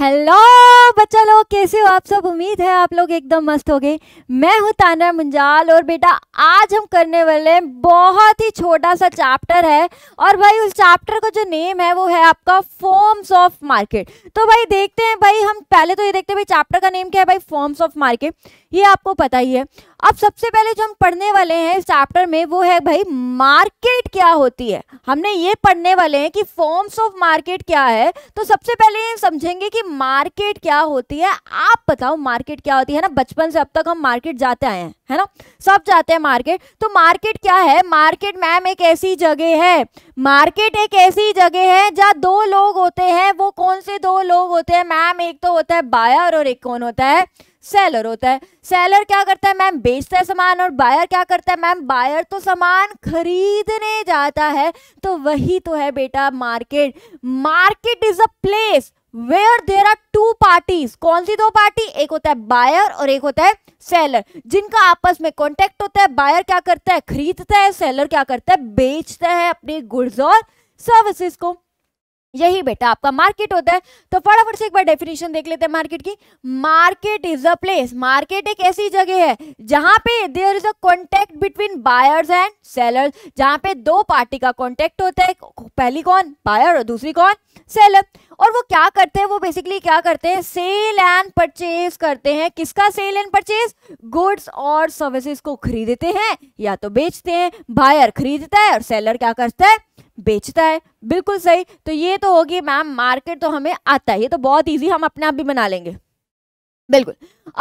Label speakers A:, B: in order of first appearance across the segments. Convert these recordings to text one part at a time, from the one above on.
A: Hello बच्चा लोग कैसे हो आप सब उम्मीद है आप लोग एकदम मस्त हो गए मैं हूँ ताना मुंजाल और बेटा आज हम करने वाले हैं बहुत ही छोटा सा चैप्टर है और भाई उस चैप्टर का जो नेम है वो है आपका फॉर्म्स ऑफ मार्केट तो भाई देखते हैं भाई हम पहले तो ये देखते हैं भाई चैप्टर का नेम क्या है भाई फॉर्म्स ऑफ मार्केट ये आपको पता ही है अब सबसे पहले जो हम पढ़ने वाले हैं इस चैप्टर में वो है भाई मार्केट क्या होती है हमने ये पढ़ने वाले हैं कि फॉर्म्स ऑफ मार्केट क्या है तो सबसे पहले ये समझेंगे कि मार्केट क्या होती है आप बताओ मार्केट क्या होती है ना बचपन से अब तक हम मार्केट जाते आए हैं है ना सब जाते हैं मार्केट तो मार्केट क्या है मार्केट मैम एक ऐसी जगह है मार्केट एक ऐसी जगह है जहाँ दो लोग होते हैं वो कौन से दो लोग होते हैं मैम एक तो होता है बायर और एक कौन होता है सेलर होता है सेलर क्या करता है मैम बेचता है सामान और बायर क्या करता है मैम बायर तो सामान खरीदने जाता है तो वही तो है बेटा market market is a place where there are two parties कौन सी दो पार्टी एक होता है बायर और एक होता है सेलर जिनका आपस में कॉन्टेक्ट होता है बायर क्या करता है खरीदता है सेलर क्या करता है बेचता है अपने गुड्स और सर्विसेज को यही बेटा आपका मार्केट होता है तो फटाफट से एक बार डेफिनेशन देख लेते हैं मार्केट की market is a place market एक ऐसी जगह है जहां पे there is a contact between buyers and sellers जहां पे दो पार्टी का कॉन्टेक्ट होता है पहली कौन बायर और दूसरी कौन सेलर और वो क्या करते हैं वो बेसिकली क्या करते हैं सेल एंड परचेज करते हैं किसका सेल एंड परचेज गुड्स और सर्विसेज को खरीदते हैं या तो बेचते हैं बायर खरीदता है और सेलर क्या करता है बेचता है बिल्कुल सही तो ये तो होगी मैम मार्केट तो हमें आता है ये तो बहुत ईजी हम अपने आप भी बना लेंगे बिल्कुल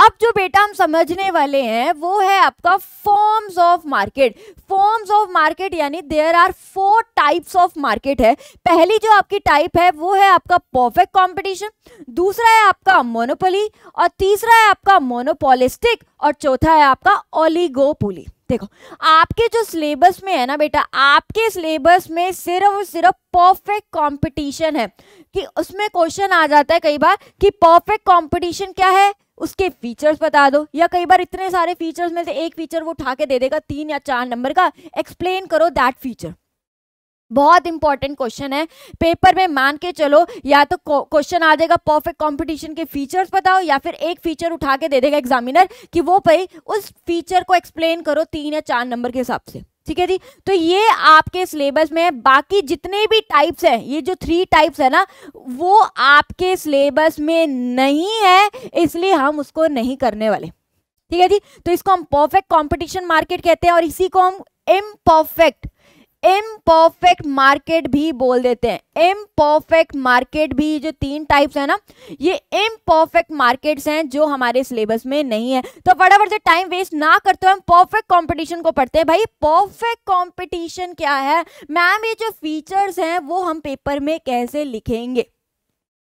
A: अब जो बेटा हम समझने वाले हैं वो है आपका forms of market forms of market यानी there are four types of market है पहली जो आपकी टाइप है वो है आपका परफेक्ट कंपटीशन दूसरा है आपका मोनोपोली और तीसरा है आपका मोनोपोलिस्टिक और चौथा है आपका ओलीगोपोली देखो आपके जो सिलेबस में है ना बेटा आपके सिलेबस में सिर्फ और सिर्फ परफेक्ट कंपटीशन है कि उसमें क्वेश्चन आ जाता है कई बार कि परफेक्ट कंपटीशन क्या है उसके फीचर्स बता दो या कई बार इतने सारे फीचर्स में से एक फीचर वो उठा के दे देगा तीन या चार नंबर का एक्सप्लेन करो दैट फीचर बहुत इंपॉर्टेंट क्वेश्चन है पेपर में मान के चलो या तो क्वेश्चन आ जाएगा परफेक्ट कंपटीशन के फीचर्स बताओ या फिर एक फीचर उठा के दे देगा एग्जामिनर कि वो भाई उस फीचर को एक्सप्लेन करो तीन या चार नंबर के हिसाब से ठीक है जी तो ये आपके सिलेबस में है बाकी जितने भी टाइप्स हैं ये जो थ्री टाइप्स है ना वो आपके सिलेबस में नहीं है इसलिए हम उसको नहीं करने वाले ठीक है जी तो इसको हम परफेक्ट कॉम्पिटिशन मार्केट कहते हैं और इसी को हम इम्परफेक्ट इम्परफेक्ट मार्केट भी बोल देते हैं इम्परफेक्ट मार्केट भी जो तीन टाइप्स है ना ये इम्परफेक्ट मार्केट्स हैं जो हमारे सिलेबस में नहीं है तो फटाफट से टाइम वेस्ट ना करते हम परफेक्ट कंपटीशन को पढ़ते हैं भाई परफेक्ट कंपटीशन क्या है मैम ये जो फीचर्स हैं वो हम पेपर में कैसे लिखेंगे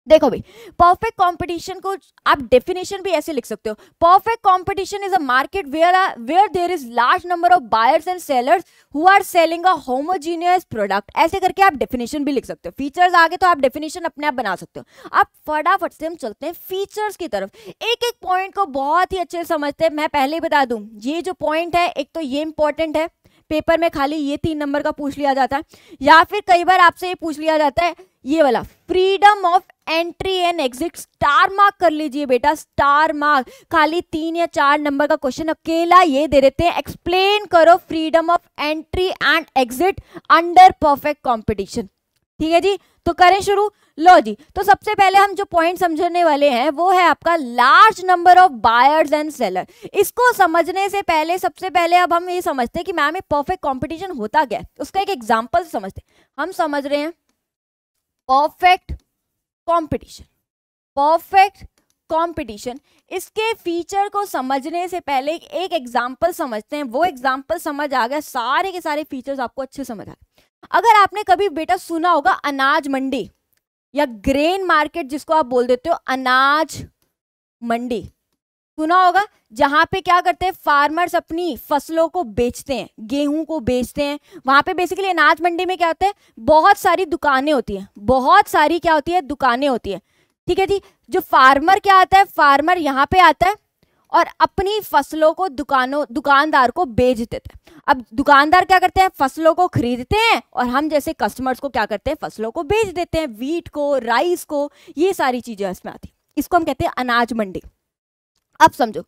A: देखो भाई परफेक्ट कंपटीशन को आप डेफिनेशन भी ऐसे लिख सकते हो perfect competition is a market where where there is large number of buyers and sellers who are selling a homogeneous product ऐसे करके आप डेफिनेशन भी लिख सकते हो फीचर्स आगे तो आप डेफिनेशन अपने आप बना सकते हो आप फटाफट से हम चलते हैं फीचर्स की तरफ एक एक पॉइंट को बहुत ही अच्छे से समझते हैं मैं पहले ही बता दूं ये जो पॉइंट है एक तो ये इंपॉर्टेंट है पेपर में खाली ये तीन नंबर का पूछ लिया जाता है या फिर कई बार आपसे ये पूछ लिया जाता है ये वाला freedom of entry and exit star mark कर लीजिए बेटा स्टार मार्क खाली तीन या चार नंबर का क्वेश्चन अकेला ये दे देते हैं एक्सप्लेन करो freedom of entry and exit under perfect competition ठीक है जी तो करें शुरू लो जी तो सबसे पहले हम जो पॉइंट समझने वाले हैं वो है आपका large number of buyers and seller इसको समझने से पहले सबसे पहले अब हम ये समझते हैं कि मैम ये परफेक्ट कंपटीशन होता क्या है उसका एक एग्जांपल समझते हैं हम समझ रहे हैं परफेक्ट कंपटीशन परफेक्ट कंपटीशन इसके फीचर को समझने से पहले एक एग्जाम्पल समझते हैं वो एग्जाम्पल समझ आ गया सारे के सारे फीचर्स आपको अच्छे समझ आ गए अगर आपने कभी बेटा सुना होगा अनाज मंडी या ग्रेन मार्केट जिसको आप बोल देते हो अनाज मंडी सुना होगा जहां पे क्या करते हैं फार्मर्स अपनी फसलों को बेचते हैं गेहूं को बेचते हैं वहां पे बेसिकली अनाज मंडी में क्या होता है बहुत सारी दुकानें होती हैं बहुत सारी क्या होती है दुकानें होती है ठीक है जी जो फार्मर क्या आता है फार्मर यहाँ पे आता है और अपनी फसलों को दुकानों दुकानदार को बेच देते हैं अब दुकानदार क्या करते हैं फसलों को खरीदते हैं और हम जैसे कस्टमर्स को क्या करते हैं फसलों को बेच देते हैं वीट को राइस को ये सारी चीज़ें इसमें आती इसको हम कहते हैं अनाज मंडी अब समझो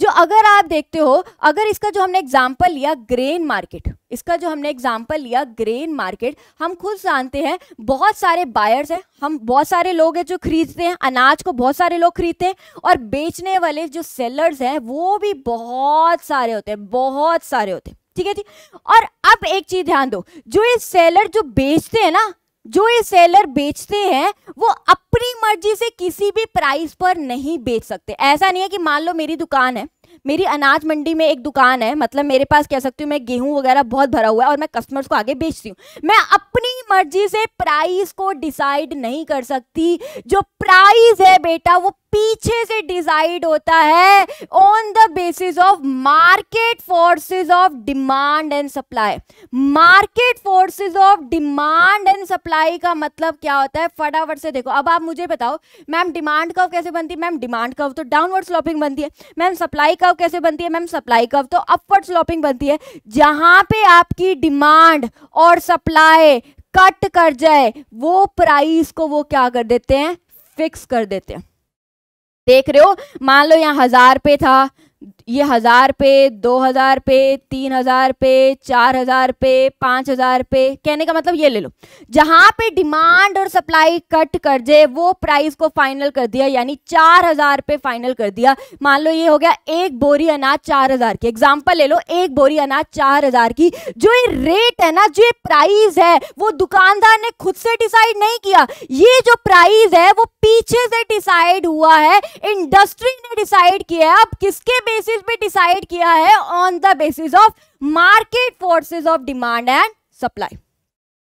A: जो अगर आप देखते हो अगर इसका जो हमने एग्जाम्पल लिया ग्रेन मार्केट इसका जो हमने एग्जाम्पल लिया ग्रेन मार्केट हम खुद जानते हैं बहुत सारे बायर्स हैं हम बहुत सारे लोग हैं जो खरीदते हैं अनाज को बहुत सारे लोग खरीदते हैं और बेचने वाले जो सेलर्स हैं वो भी बहुत सारे होते हैं बहुत सारे होते हैं ठीक है जी और अब एक चीज ध्यान दो जो ये सेलर जो बेचते हैं ना जो ये सेलर बेचते हैं वो अपनी मर्जी से किसी भी प्राइस पर नहीं बेच सकते ऐसा नहीं है कि मान लो मेरी दुकान है मेरी अनाज मंडी में एक दुकान है मतलब मेरे पास कह सकती हूँ मैं गेहूं वगैरह बहुत भरा हुआ है और मैं कस्टमर्स को आगे बेचती हूँ मैं अपनी मर्जी से प्राइस को डिसाइड नहीं कर सकती जो प्राइस है बेटा वो पीछे से डिसाइड होता है on the basis of market forces of demand and supply market forces of demand and supply का मतलब क्या होता है फटाफट से देखो अब आप मुझे बताओ मैम डिमांड कर्व कैसे बनती है मैम डिमांड कर्व तो डाउनवर्ड स्लोपिंग बनती है मैम सप्लाई कर्व कैसे बनती है मैम सप्लाई कर्व तो अपवर्ड स्लोपिंग बनती है जहां पे आपकी डिमांड और सप्लाई कट कर जाए वो प्राइस को वो क्या कर देते हैं फिक्स कर देते हैं देख रहे हो मान लो यहाँ हजार पे था ये हज़ार पे दो हज़ार पे तीन हज़ार पे चार हज़ार पे पाँच हज़ार पे कहने का मतलब ये ले लो जहाँ पे डिमांड और सप्लाई कट कर दे वो प्राइस को फाइनल कर दिया यानी चार हज़ार पे फाइनल कर दिया मान लो ये हो गया एक बोरी अनाज चार हज़ार की एग्जाम्पल ले लो एक बोरी अनाज चार हज़ार की जो ये रेट है ना जो ये प्राइस है वो दुकानदार ने खुद से डिसाइड नहीं किया ये जो प्राइस है वो पीछे से डिसाइड हुआ है इंडस्ट्री ने डिसाइड किया है अब किसके बेसिस प्राइसेस भी डिसाइड किया है on the basis of market forces of demand and supply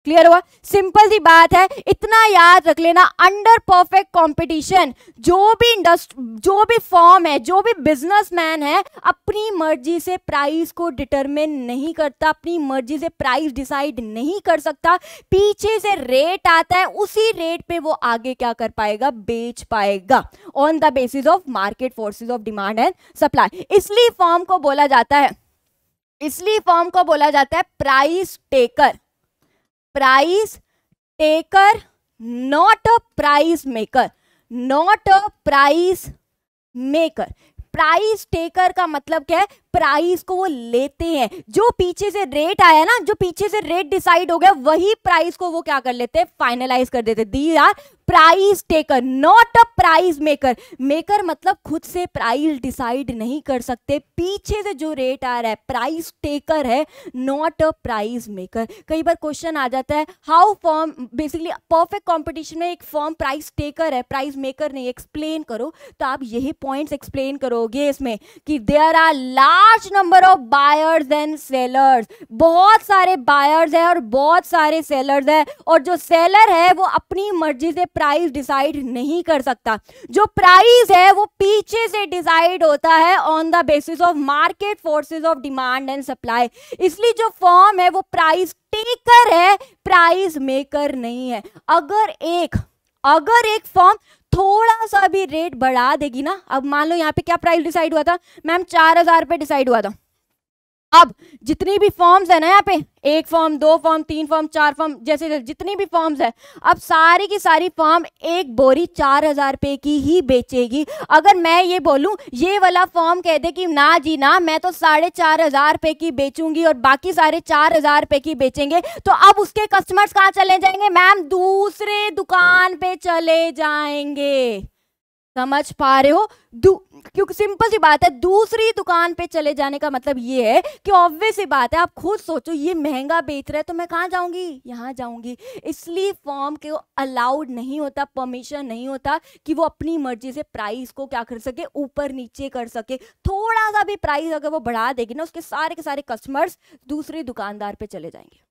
A: clear हुआ सिंपल सी बात है इतना याद रख लेना अंडर परफेक्ट कंपटीशन जो भी इंडस्ट्री जो भी फॉर्म है जो भी बिजनेसमैन है अपनी मर्जी से प्राइस को डिटरमिन नहीं करता अपनी मर्जी से प्राइस डिसाइड नहीं कर सकता पीछे से रेट आता है उसी रेट पे वो आगे क्या कर पाएगा बेच पाएगा on the basis of market forces of demand and supply इसलिए फॉर्म को बोला जाता है इसलिए फॉर्म को बोला जाता है price taker price taker not a price maker not a price maker price taker का मतलब क्या है प्राइस को वो लेते हैं जो पीछे से रेट आया ना जो पीछे से रेट डिसाइड हो गया वही प्राइस को वो क्या कर लेते हैं फाइनलाइज कर देते they are price taker not a price maker maker मतलब खुद से प्राइस डिसाइड नहीं कर सकते पीछे से जो रेट आ रहा है प्राइस टेकर है नॉट अ प्राइस मेकर कई बार क्वेश्चन आ जाता है how firm basically perfect competition में एक फॉर्म प्राइस टेकर है प्राइस मेकर नहीं एक्सप्लेन करो तो आप यही पॉइंट्स एक्सप्लेन करोगे इसमें कि there are large large number of buyers and sellers बहुत सारे बायर्स हैं और बहुत सारे सेलर्स हैं और जो सेलर है वो अपनी मर्जी से प्राइस डिसाइड नहीं कर सकता जो प्राइस है वो पीछे से डिसाइड होता है on the basis of market forces of demand and supply इसलिए जो फॉर्म है वो प्राइस टेकर है प्राइस मेकर नहीं है अगर एक अगर एक फॉर्म थोड़ा सा भी रेट बढ़ा देगी ना अब मान लो यहाँ पे क्या प्राइस डिसाइड हुआ था मैम चार हज़ार रुपये डिसाइड हुआ था अब जितनी भी फॉर्म्स है ना यहाँ पे एक फॉर्म दो फॉर्म तीन फॉर्म चार फॉर्म जैसे जितनी भी फॉर्म्स है अब सारी की सारी फॉर्म एक बोरी चार हजार रुपए की ही बेचेगी अगर मैं ये बोलू ये वाला फॉर्म कह दे कि ना जी ना मैं तो साढ़े चार हजार रुपए की बेचूंगी और बाकी सारे चार हजार रुपए की बेचेंगे तो अब उसके कस्टमर्स कहाँ चले जाएंगे मैम दूसरे दुकान पे चले जाएंगे समझ पा रहे हो क्योंकि सिंपल सी बात है दूसरी दुकान पे चले जाने का मतलब ये है कि ऑब्वियस सी बात है आप खुद सोचो ये महंगा बेच रहा है तो मैं कहाँ जाऊंगी यहाँ जाऊंगी इसलिए फॉर्म के अलाउड नहीं होता परमिशन नहीं होता कि वो अपनी मर्जी से प्राइस को क्या कर सके ऊपर नीचे कर सके थोड़ा सा भी प्राइस अगर वो बढ़ा देगी ना उसके सारे के सारे कस्टमर्स दूसरे दुकानदार पर चले जाएंगे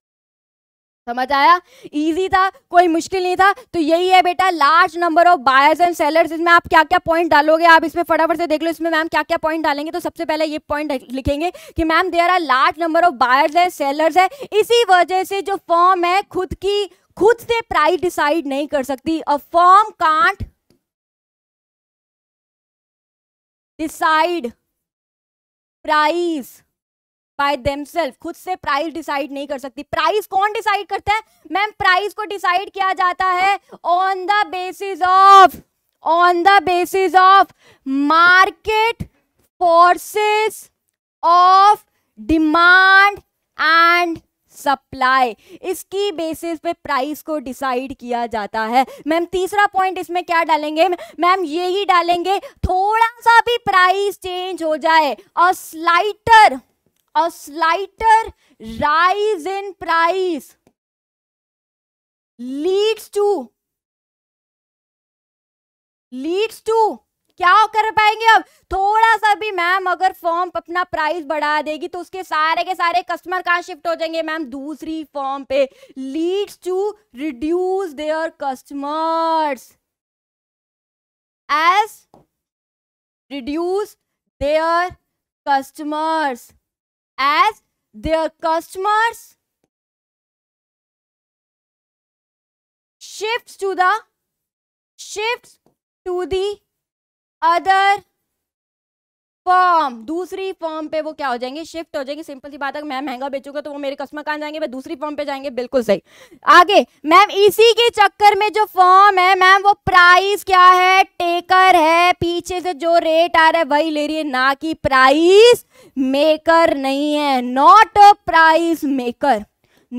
A: समझ आया इजी था कोई मुश्किल नहीं था तो यही है बेटा large number of buyers and sellers इसमें आप क्या क्या पॉइंट डालोगे आप इसमें फटाफट से देख लो इसमें मैम क्या क्या पॉइंट डालेंगे तो सबसे पहले ये पॉइंट लिखेंगे कि ma'am there are large number of buyers and sellers है इसी वजह से जो फॉर्म है
B: खुद की खुद से प्राइस डिसाइड नहीं कर सकती a firm can't decide price by themselves खुद से प्राइस डिसाइड नहीं कर सकती प्राइस कौन डिसाइड करता है
A: मैम प्राइस को डिसाइड किया जाता है on the basis of on the basis of market forces of demand and supply इसकी बेसिस पे प्राइस को डिसाइड किया जाता है मैम तीसरा पॉइंट इसमें क्या डालेंगे मैम यही डालेंगे थोड़ा सा भी प्राइस चेंज हो जाए और slighter
B: a slighter rise in price leads to leads to क्या कर पाएंगे अब थोड़ा सा भी मैम अगर फॉर्म अपना प्राइस
A: बढ़ा देगी तो उसके सारे के सारे कस्टमर कहाँ शिफ्ट हो जाएंगे मैम दूसरी फॉर्म पे
B: leads to reduce their customers as reduce their customers as their customers shifts to the shifts to the other firm दूसरी फॉर्म पे वो क्या
A: हो जाएंगे शिफ्ट हो जाएंगे सिंपल सी बात है मैं महंगा बेचूंगा तो वो मेरे कस्टमर कहाँ जाएंगे दूसरी फॉर्म पे जाएंगे बिल्कुल सही आगे मैम इसी के चक्कर में जो फॉर्म है मैम वो प्राइस क्या है टेकर है पीछे से जो रेट आ रहा है वही ले रही है ना कि प्राइस मेकर नहीं है not a price maker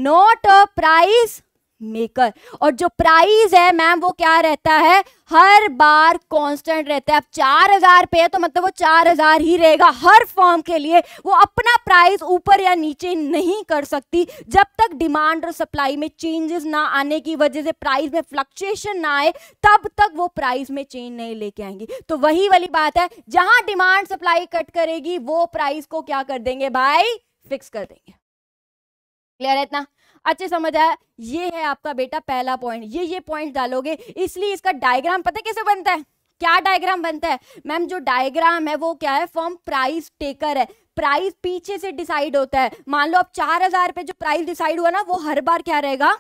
A: not a price maker और जो प्राइस है मैम वो क्या रहता है हर बार कांस्टेंट रहता है अब चार हजार पे है तो मतलब वो चार हजार ही रहेगा हर फॉर्म के लिए वो अपना प्राइस ऊपर या नीचे नहीं कर सकती जब तक डिमांड और सप्लाई में चेंजेस ना आने की वजह से प्राइस में फ्लक्चुएशन ना आए तब तक वो प्राइस में चेंज नहीं लेके आएंगी तो वही वाली बात है जहां डिमांड सप्लाई कट करेगी वो प्राइस को क्या कर देंगे भाई फिक्स कर देंगे क्लियर है इतना अच्छे समझ आया ये है आपका बेटा पहला पॉइंट ये ये पॉइंट डालोगे इसलिए इसका डायग्राम पता कैसे बनता है क्या डायग्राम बनता है मैम जो डायग्राम है वो क्या है फॉर्म प्राइस टेकर है प्राइस पीछे से डिसाइड होता है मान लो अब चार हजार पे जो प्राइस डिसाइड हुआ ना वो हर बार क्या रहेगा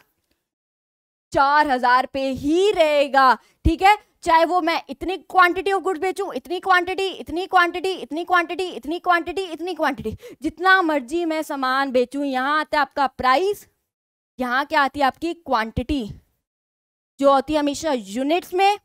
A: चार हजार पे ही रहेगा ठीक है चाहे वो मैं इतनी क्वांटिटी ऑफ गुड्स बेचूं इतनी क्वांटिटी इतनी क्वांटिटी इतनी क्वांटिटी इतनी क्वांटिटी इतनी क्वांटिटी जितना मर्जी मैं सामान बेचूं यहाँ आता है आपका प्राइस यहाँ क्या आती है आपकी क्वांटिटी जो होती है हमेशा यूनिट्स में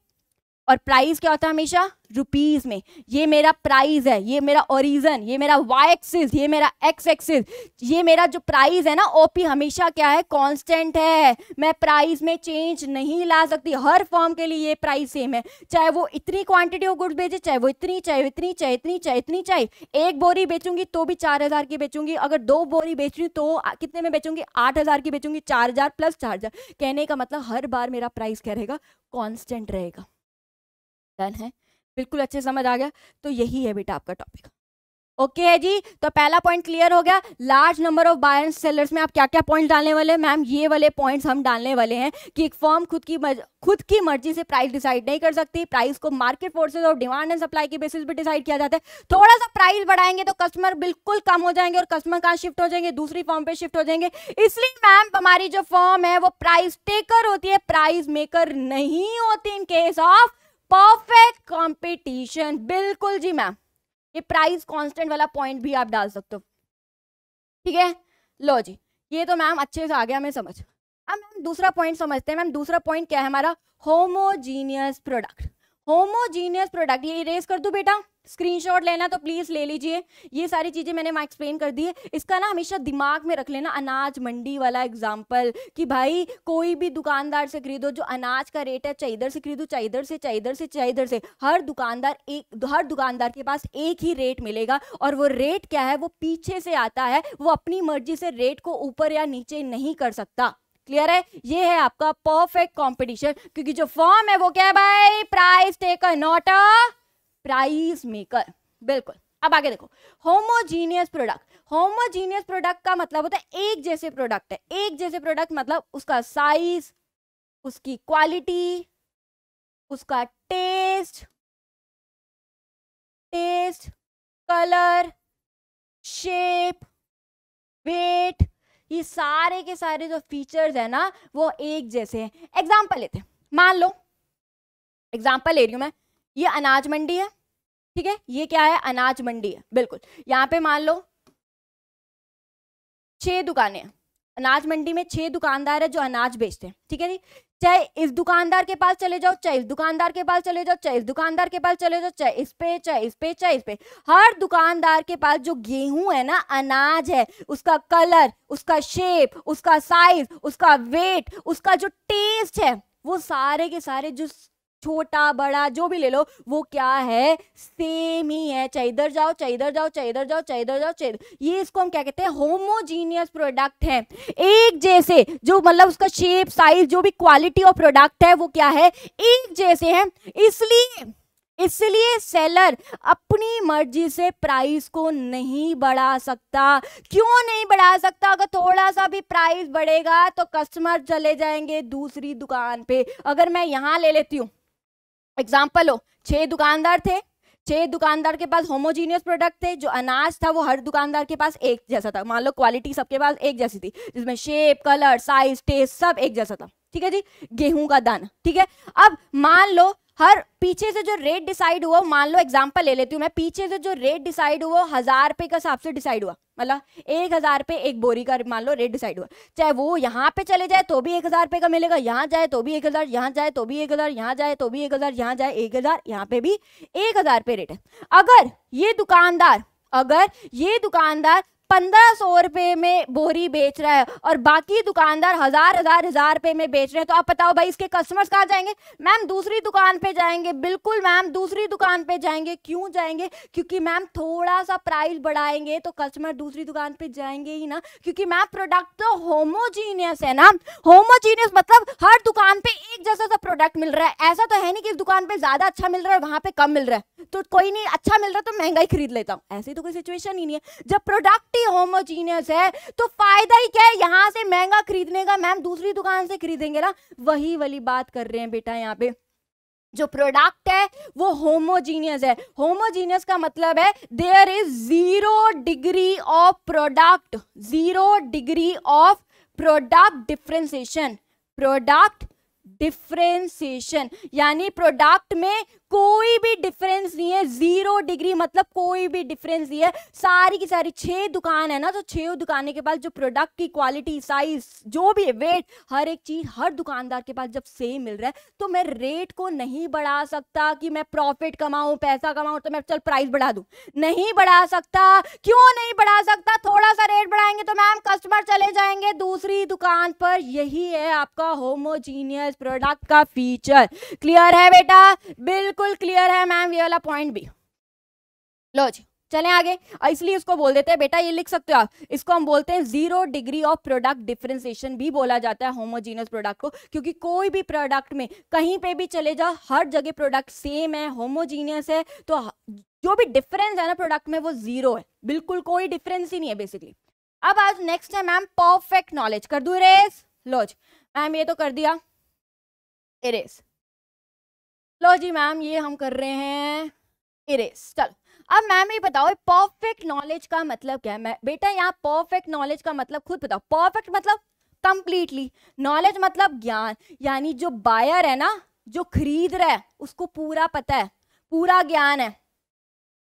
A: और प्राइस क्या होता है हमेशा रुपीज में ये मेरा प्राइस है ये मेरा ओरिजन ये मेरा वाई एक्सिस ये मेरा एक्स एक्सिस ये मेरा जो प्राइस है ना ओपी हमेशा क्या है कांस्टेंट है मैं प्राइस में चेंज नहीं ला सकती हर फॉर्म के लिए ये प्राइस सेम है चाहे वो इतनी क्वांटिटी ऑफ गुड्स बेचे चाहे वो इतनी चाहे इतनी चाहे इतनी चाहे इतनी चाहे एक बोरी बेचूंगी तो भी चार हज़ार की बेचूंगी अगर दो बोरी बेच तो कितने में बेचूंगी आठ हज़ार की बेचूंगी चार हज़ार प्लस चार हज़ार कहने का मतलब हर बार मेरा प्राइस क्या रहेगा कॉन्स्टेंट रहेगा डन है बिल्कुल अच्छे समझ आ गया तो यही है बेटा आपका टॉपिक ओके okay जी तो पहला पॉइंट क्लियर हो गया large number of buyer sellers में आप क्या क्या पॉइंट डालने वाले हैं मैम ये वाले पॉइंट्स हम डालने वाले हैं कि एक फॉर्म खुद की मज, खुद की मर्जी से प्राइस डिसाइड नहीं कर सकती प्राइस को मार्केट फोर्सेस और डिमांड एंड सप्लाई के बेसिस पे डिसाइड किया जाता है थोड़ा सा प्राइस बढ़ाएंगे तो कस्टमर बिल्कुल कम हो जाएंगे और कस्टमर कहाँ शिफ्ट हो जाएंगे दूसरी फॉर्म पर शिफ्ट हो जाएंगे इसलिए मैम हमारी जो फॉर्म है वो प्राइस टेकर होती है प्राइस मेकर नहीं होती in case of perfect competition बिल्कुल जी मैम ये प्राइस कांस्टेंट वाला पॉइंट भी आप डाल सकते हो ठीक है लो जी ये तो मैम अच्छे से आ गया हमें समझ अब मैम दूसरा पॉइंट समझते हैं मैम दूसरा पॉइंट क्या है हमारा होमोजीनियस प्रोडक्ट होमोजीनियस प्रोडक्ट ये इरेज कर दूँ बेटा स्क्रीनशॉट लेना तो प्लीज़ ले लीजिए ये सारी चीज़ें मैंने वहां एक्सप्लेन कर दी है इसका ना हमेशा दिमाग में रख लेना अनाज मंडी वाला एग्जाम्पल कि भाई कोई भी दुकानदार से खरीदो जो अनाज का रेट है चाहे इधर से खरीदो चाहे इधर से चाहे इधर से चाहे इधर से हर दुकानदार एक हर दुकानदार के पास एक ही रेट मिलेगा और वो रेट क्या है वो पीछे से आता है वो अपनी मर्जी से रेट को ऊपर या नीचे नहीं कर सकता क्लियर है ये है आपका परफेक्ट कॉम्पिटिशन क्योंकि जो फॉर्म है वो क्या है भाई price take not a price maker बिल्कुल अब आगे देखो होमोजीनियस प्रोडक्ट होमोजीनियस प्रोडक्ट का मतलब होता है एक जैसे प्रोडक्ट है एक जैसे प्रोडक्ट मतलब उसका
B: साइज उसकी क्वालिटी उसका taste taste colour shape weight ये सारे के सारे जो फीचर्स है ना
A: वो एक जैसे हैं एग्जाम्पल लेते हैं मान लो एग्जाम्पल ले रही हूँ मैं ये अनाज मंडी है ठीक है ये क्या है अनाज मंडी है बिल्कुल यहाँ पे मान लो छह दुकानें हैं अनाज मंडी में छह दुकानदार है जो अनाज बेचते हैं ठीक है जी चाहे इस दुकानदार के पास चले जाओ चाहे इस दुकानदार के पास चले जाओ चाहे इस दुकानदार के पास चले जाओ चाहे इस पे चाहे इस पे चाहे इस पे हर दुकानदार के पास जो गेहूं है ना अनाज है उसका कलर उसका शेप उसका साइज उसका वेट उसका जो टेस्ट है वो सारे के सारे जो छोटा बड़ा जो भी ले लो वो क्या है सेम ही है चाहे इधर जाओ चाहे इधर जाओ चाहे इधर जाओ चाहे इधर जाओ चाहे ये इसको हम क्या कहते हैं होमोजीनियस प्रोडक्ट है एक जैसे जो मतलब उसका शेप साइज जो भी क्वालिटी ऑफ प्रोडक्ट है वो क्या है एक जैसे है इसलिए इसलिए सेलर अपनी मर्जी से प्राइस को नहीं बढ़ा सकता क्यों नहीं बढ़ा सकता अगर थोड़ा सा भी प्राइस बढ़ेगा तो कस्टमर चले जाएंगे दूसरी दुकान पे अगर मैं यहाँ ले लेती हूँ एग्जाम्पल हो छह दुकानदार थे छह दुकानदार के पास होमोजीनियस प्रोडक्ट थे जो अनाज था वो हर दुकानदार के पास एक जैसा था मान लो क्वालिटी सबके पास एक जैसी थी जिसमें शेप कलर साइज टेस्ट सब एक जैसा था ठीक है जी गेहूं का दाना ठीक है अब मान लो हर पीछे से जो रेट डिसाइड हुआ मान लो एग्जाम्पल ले लेती हूँ मैं पीछे से जो रेट डिसाइड हुआ हजार रुपए के हिसाब से डिसाइड हुआ मतलब एक हजार रुपए एक बोरी का मान लो रेट डिसाइड हुआ चाहे वो यहाँ पे चले जाए तो भी एक हजार रुपए का मिलेगा यहाँ जाए तो भी एक हजार यहाँ जाए तो भी एक हजार यहाँ जाए तो भी एक हजार यहाँ जाए एक हजार यहाँ पे भी एक हजार रुपए रेट है अगर ये दुकानदार अगर ये दुकानदार पंद्रह सौ रुपये में बोरी बेच रहा है और बाकी दुकानदार हजार हजार हजार रुपये में बेच रहे हैं तो आप बताओ भाई इसके कस्टमर्स कहाँ जाएंगे मैम दूसरी दुकान पे जाएंगे बिल्कुल मैम दूसरी दुकान पे जाएंगे क्यों जाएंगे क्योंकि मैम थोड़ा सा प्राइस बढ़ाएंगे तो कस्टमर दूसरी दुकान पे जाएंगे ही ना क्योंकि मैम प्रोडक्ट तो होमोजीनियस है ना होमोजीनियस मतलब हर दुकान पे एक जैसा सा प्रोडक्ट मिल रहा है ऐसा तो है नहीं कि इस दुकान पे ज्यादा अच्छा मिल रहा है वहां पे कम मिल रहा है तो कोई नहीं अच्छा मिल रहा तो महंगाई खरीद लेता हूँ ऐसी तो कोई सिचुएशन ही नहीं है जब प्रोडक्ट ही होमोजीनियस है तो फायदा ही क्या है यहाँ से महंगा खरीदने का मैम दूसरी दुकान से खरीदेंगे ना वही वाली बात कर रहे हैं बेटा यहाँ पे जो प्रोडक्ट है वो होमोजीनियस है होमोजीनियस का मतलब है there is zero degree of product zero degree of product differentiation product differentiation यानी प्रोडक्ट में कोई भी डिफरेंस नहीं है जीरो डिग्री मतलब कोई भी डिफरेंस नहीं है सारी की सारी छह दुकान है ना तो छह दुकाने के पास जो प्रोडक्ट की क्वालिटी साइज जो भी है वेट हर एक चीज हर दुकानदार के पास जब सेम मिल रहा है तो मैं रेट को नहीं बढ़ा सकता कि मैं प्रॉफिट कमाऊं पैसा कमाऊं तो मैं चल प्राइस बढ़ा दू नहीं बढ़ा सकता क्यों नहीं बढ़ा सकता थोड़ा सा रेट बढ़ाएंगे तो मैम कस्टमर चले जाएंगे दूसरी दुकान पर यही है आपका होमोजीनियस प्रोडक्ट का फीचर क्लियर है बेटा बिल्कुल बिल्कुल क्लियर है मैम ये वाला पॉइंट भी लो जी चले आगे इसलिए इसको बोल देते हैं बेटा ये लिख सकते हो आप इसको हम बोलते हैं zero degree of product differentiation भी बोला जाता है होमोजीनियस प्रोडक्ट को क्योंकि कोई भी प्रोडक्ट में कहीं पे भी चले जाओ हर जगह प्रोडक्ट सेम है होमोजीनियस है तो जो भी डिफरेंस है ना प्रोडक्ट में वो जीरो है बिल्कुल कोई डिफरेंस ही नहीं है बेसिकली अब आज नेक्स्ट है मैम परफेक्ट नॉलेज कर दू रेस लॉज मैम ये तो कर दिया इरेज लो जी मैम ये हम कर रहे हैं इरेस चल अब मैम ये बताओ परफेक्ट नॉलेज का मतलब क्या है मैं बेटा यहाँ परफेक्ट नॉलेज का मतलब खुद बताओ परफेक्ट मतलब कंप्लीटली नॉलेज मतलब ज्ञान यानी जो बायर है ना जो खरीद रहा है उसको पूरा पता है पूरा ज्ञान है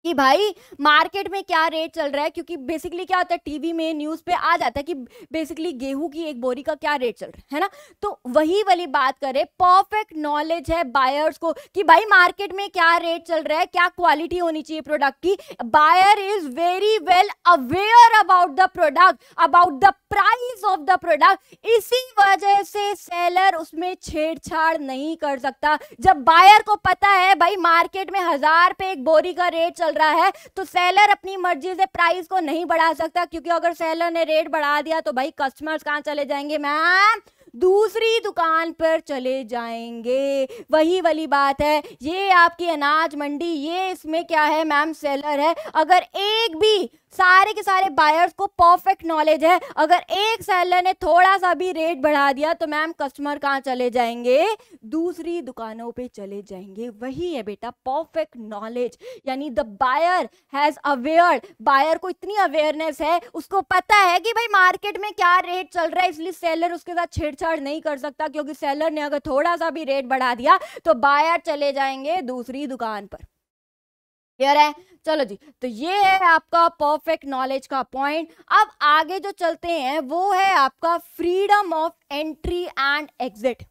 A: कि भाई मार्केट में क्या रेट चल रहा है क्योंकि बेसिकली क्या होता है टीवी में न्यूज़ पे आ जाता है कि बेसिकली गेहूं की एक बोरी का क्या रेट चल रहा है ना तो वही वाली बात करें परफेक्ट नॉलेज है बायर्स को कि भाई मार्केट में क्या रेट चल रहा है क्या क्वालिटी होनी चाहिए प्रोडक्ट की buyer is very well aware about the product about the price of the product इसी वजह से सेलर उसमें छेड़छाड़ नहीं कर सकता जब बायर को पता है भाई मार्केट में हजार पे एक बोरी का रेट चल रहा है तो सेलर अपनी मर्जी से प्राइस को नहीं बढ़ा सकता क्योंकि अगर सेलर ने रेट बढ़ा दिया तो भाई कस्टमर्स कहाँ चले जाएंगे मैम दूसरी दुकान पर चले जाएंगे वही वाली बात है ये आपकी अनाज मंडी ये इसमें क्या है मैम सेलर है अगर एक भी सारे के सारे बायर्स को परफेक्ट नॉलेज है अगर एक सेलर ने थोड़ा सा भी रेट बढ़ा दिया तो मैम कस्टमर कहाँ चले जाएंगे दूसरी दुकानों पे चले जाएंगे वही है बेटा परफेक्ट नॉलेज यानी the buyer has aware buyer को इतनी अवेयरनेस है उसको पता है कि भाई मार्केट में क्या रेट चल रहा है इसलिए सेलर उसके साथ छेड़छाड़ नहीं कर सकता क्योंकि सेलर ने अगर थोड़ा सा भी रेट बढ़ा दिया तो बायर चले जाएंगे दूसरी दुकान पर क्लियर है चलो जी तो ये है आपका परफेक्ट नॉलेज का पॉइंट अब आगे जो चलते हैं वो है आपका freedom of entry and exit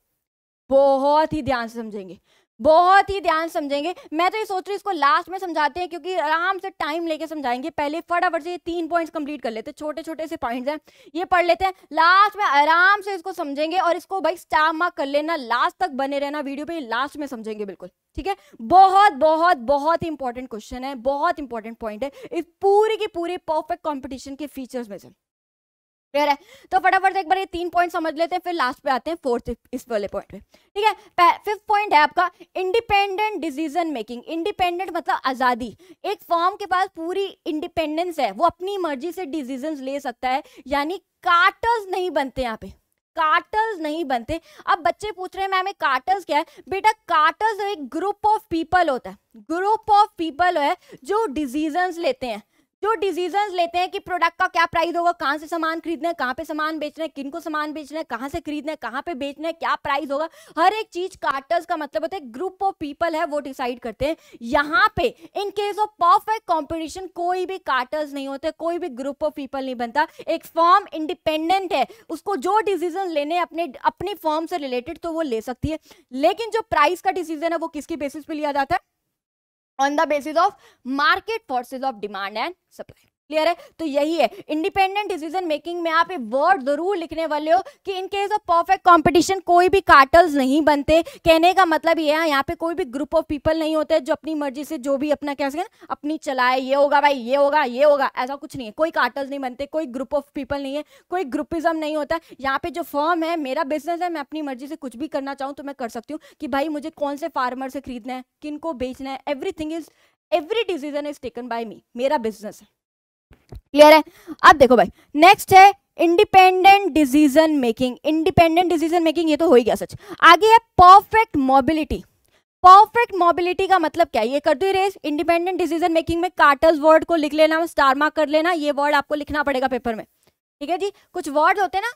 A: बहुत ही ध्यान से समझेंगे बहुत ही ध्यान समझेंगे मैं तो ये सोच रही हूँ इसको लास्ट में समझाते हैं क्योंकि आराम से टाइम लेके समझाएंगे पहले फटाफट से ये तीन पॉइंट्स कंप्लीट कर लेते हैं छोटे छोटे से पॉइंट्स हैं ये पढ़ लेते हैं लास्ट में आराम से इसको समझेंगे और इसको भाई स्टार मार्क कर लेना लास्ट तक बने रहना वीडियो पे लास्ट में समझेंगे बिल्कुल ठीक है बहुत बहुत बहुत इंपॉर्टेंट क्वेश्चन है बहुत इंपॉर्टेंट पॉइंट है इस पूरी की पूरी परफेक्ट कॉम्पिटिशन के फीचर्स में से क्लियर है तो फटाफट से एक बार ये तीन पॉइंट समझ लेते हैं फिर लास्ट पे आते हैं फोर्थ इस वाले पॉइंट पे ठीक है फिफ्थ पॉइंट है आपका इंडिपेंडेंट डिसीजन मेकिंग इंडिपेंडेंट मतलब आज़ादी एक फॉर्म के पास पूरी इंडिपेंडेंस है वो अपनी मर्जी से डिसीजन ले सकता है यानी कार्टर्स नहीं बनते यहाँ पे कार्टर्स नहीं बनते अब बच्चे पूछ रहे हैं मैम कार्टर्स क्या है बेटा कार्टर्स एक ग्रुप ऑफ पीपल होता है ग्रुप ऑफ पीपल है जो डिसीजन लेते हैं जो डिसीजन लेते हैं कि प्रोडक्ट का क्या प्राइस होगा कहाँ से सामान खरीदना है कहाँ पे सामान बेचना है किन को सामान बेचना है कहाँ से खरीदना है कहाँ पे बेचना है क्या प्राइस होगा हर एक चीज कार्टर्स का मतलब होता है ग्रुप ऑफ पीपल है वो डिसाइड करते हैं यहाँ पे in case of perfect competition कोई भी कार्टर्स नहीं होते कोई भी ग्रुप ऑफ पीपल नहीं बनता एक फॉर्म इंडिपेंडेंट है उसको जो डिसीजन लेने अपने अपनी फॉर्म से रिलेटेड तो वो ले सकती है लेकिन जो प्राइस का डिसीजन है वो किसकी बेसिस पे लिया जाता है on the basis of market forces of demand and supply. Clear है तो यही है इंडिपेंडेंट डिसीजन मेकिंग में आप एक वर्ड जरूर लिखने वाले हो कि in case of perfect competition कोई भी कार्टल्स नहीं बनते कहने का मतलब ये है यहाँ पे कोई भी ग्रुप ऑफ पीपल नहीं होते जो अपनी मर्जी से जो भी अपना कह सकें अपनी चलाए ये होगा भाई ये होगा ये होगा ऐसा कुछ नहीं है कोई कार्टल्स नहीं बनते कोई ग्रुप ऑफ पीपल नहीं है कोई ग्रुपिज्म नहीं होता यहाँ पे जो फॉर्म है मेरा बिजनेस है मैं अपनी मर्जी से कुछ भी करना चाहूँ तो मैं कर सकती हूँ कि भाई मुझे कौन से फार्मर से खरीदना है किन को बेचना है everything is every decision is taken by me मेरा बिजनेस है क्लियर है अब देखो भाई नेक्स्ट है independent decision making independent decision making ये तो हो ही गया सच आगे है परफेक्ट मोबिलिटी परफेक्ट मोबिलिटी का मतलब क्या है ये कर दो रेस इंडिपेंडेंट डिसीजन मेकिंग में कार्टर्स वर्ड को लिख लेना स्टार मार्क कर लेना ये वर्ड आपको लिखना पड़ेगा पेपर में ठीक है जी कुछ वर्ड होते हैं ना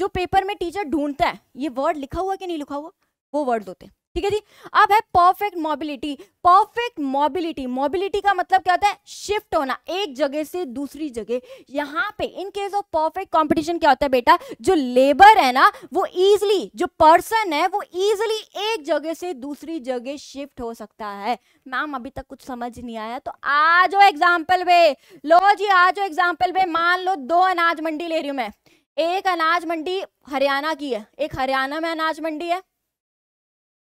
A: जो पेपर में टीचर ढूंढता है ये वर्ड लिखा हुआ कि नहीं लिखा हुआ वो वर्ड होते हैं ठीक है जी अब है perfect mobility perfect mobility mobility का मतलब क्या होता है शिफ्ट होना एक जगह से दूसरी जगह यहाँ पे in case of perfect competition क्या होता है बेटा जो लेबर है ना वो इजिली जो पर्सन है वो इजिली एक जगह से दूसरी जगह शिफ्ट हो सकता है मैम अभी तक कुछ समझ नहीं आया तो आ जाओ एग्जाम्पल वे लो जी आ जाओ एग्जाम्पल वे मान लो दो अनाज मंडी ले रही हूँ मैं एक अनाज मंडी हरियाणा की है एक हरियाणा में अनाज मंडी है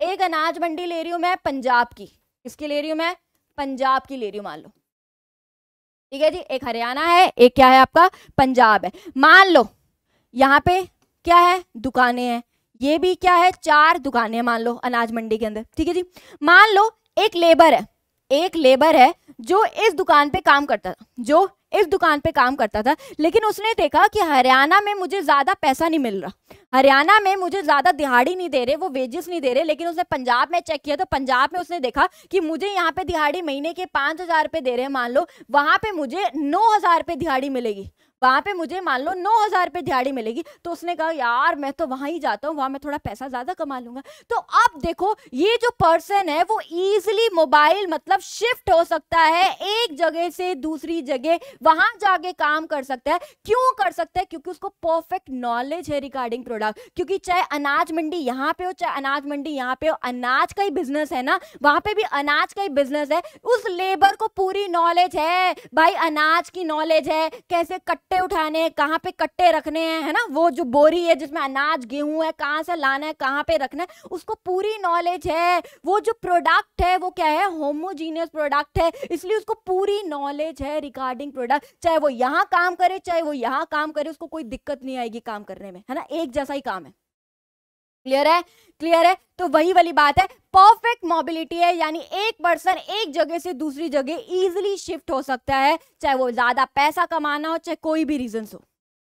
A: एक अनाज मंडी ले रही हूँ मैं पंजाब की किसकी ले रही हूँ मैं पंजाब की ले रही हूँ मान लो ठीक है जी एक हरियाणा है एक क्या है आपका पंजाब है मान लो यहाँ पे क्या है दुकानें हैं ये भी क्या है चार दुकानें मान लो अनाज मंडी के अंदर ठीक है जी मान लो एक लेबर है एक लेबर है जो इस दुकान पे काम करता था जो इस दुकान पे काम करता था लेकिन उसने देखा कि हरियाणा में मुझे ज़्यादा पैसा नहीं मिल रहा हरियाणा में मुझे ज़्यादा दिहाड़ी नहीं दे रहे वो वेजेस नहीं दे रहे लेकिन उसने पंजाब में चेक किया तो पंजाब में उसने देखा कि मुझे यहाँ पे दिहाड़ी महीने के पाँच हज़ार रुपए दे रहे हैं मान लो वहाँ पे मुझे नौ हज़ार रुपए दिहाड़ी मिलेगी वहाँ पे मुझे मान लो नौ हज़ार रुपये दिहाड़ी मिलेगी तो उसने कहा यार मैं तो वहाँ ही जाता हूँ वहाँ मैं थोड़ा पैसा ज़्यादा कमा लूँगा तो अब देखो ये जो पर्सन है वो ईजिली मोबाइल मतलब शिफ्ट हो सकता है एक जगह से दूसरी जगह वहाँ जाके काम कर सकता है क्यों कर सकता है क्योंकि उसको परफेक्ट नॉलेज है रिगार्डिंग प्रोडक्ट क्योंकि चाहे अनाज मंडी यहाँ पे हो चाहे अनाज मंडी यहाँ पे हो अनाज का ही बिजनेस है ना वहाँ पे भी अनाज का ही बिजनेस है उस लेबर को पूरी नॉलेज है भाई अनाज की नॉलेज है कैसे कट्टे कट्टे उठाने कहाँ पे कट्टे रखने हैं है ना वो जो बोरी है जिसमें अनाज गेहूं है कहाँ से लाना है कहाँ पे रखना है उसको पूरी नॉलेज है वो जो प्रोडक्ट है वो क्या है होमोजीनियस प्रोडक्ट है इसलिए उसको पूरी नॉलेज है रिगार्डिंग प्रोडक्ट चाहे वो यहाँ काम करे चाहे वो यहाँ काम करे उसको कोई दिक्कत नहीं आएगी काम करने में है ना एक जैसा ही काम है क्लियर है क्लियर है तो वही वाली बात है परफेक्ट मोबिलिटी है यानी एक पर्सन एक जगह से दूसरी जगह इजिली शिफ्ट हो सकता है चाहे वो ज्यादा पैसा कमाना हो चाहे कोई भी रीजन हो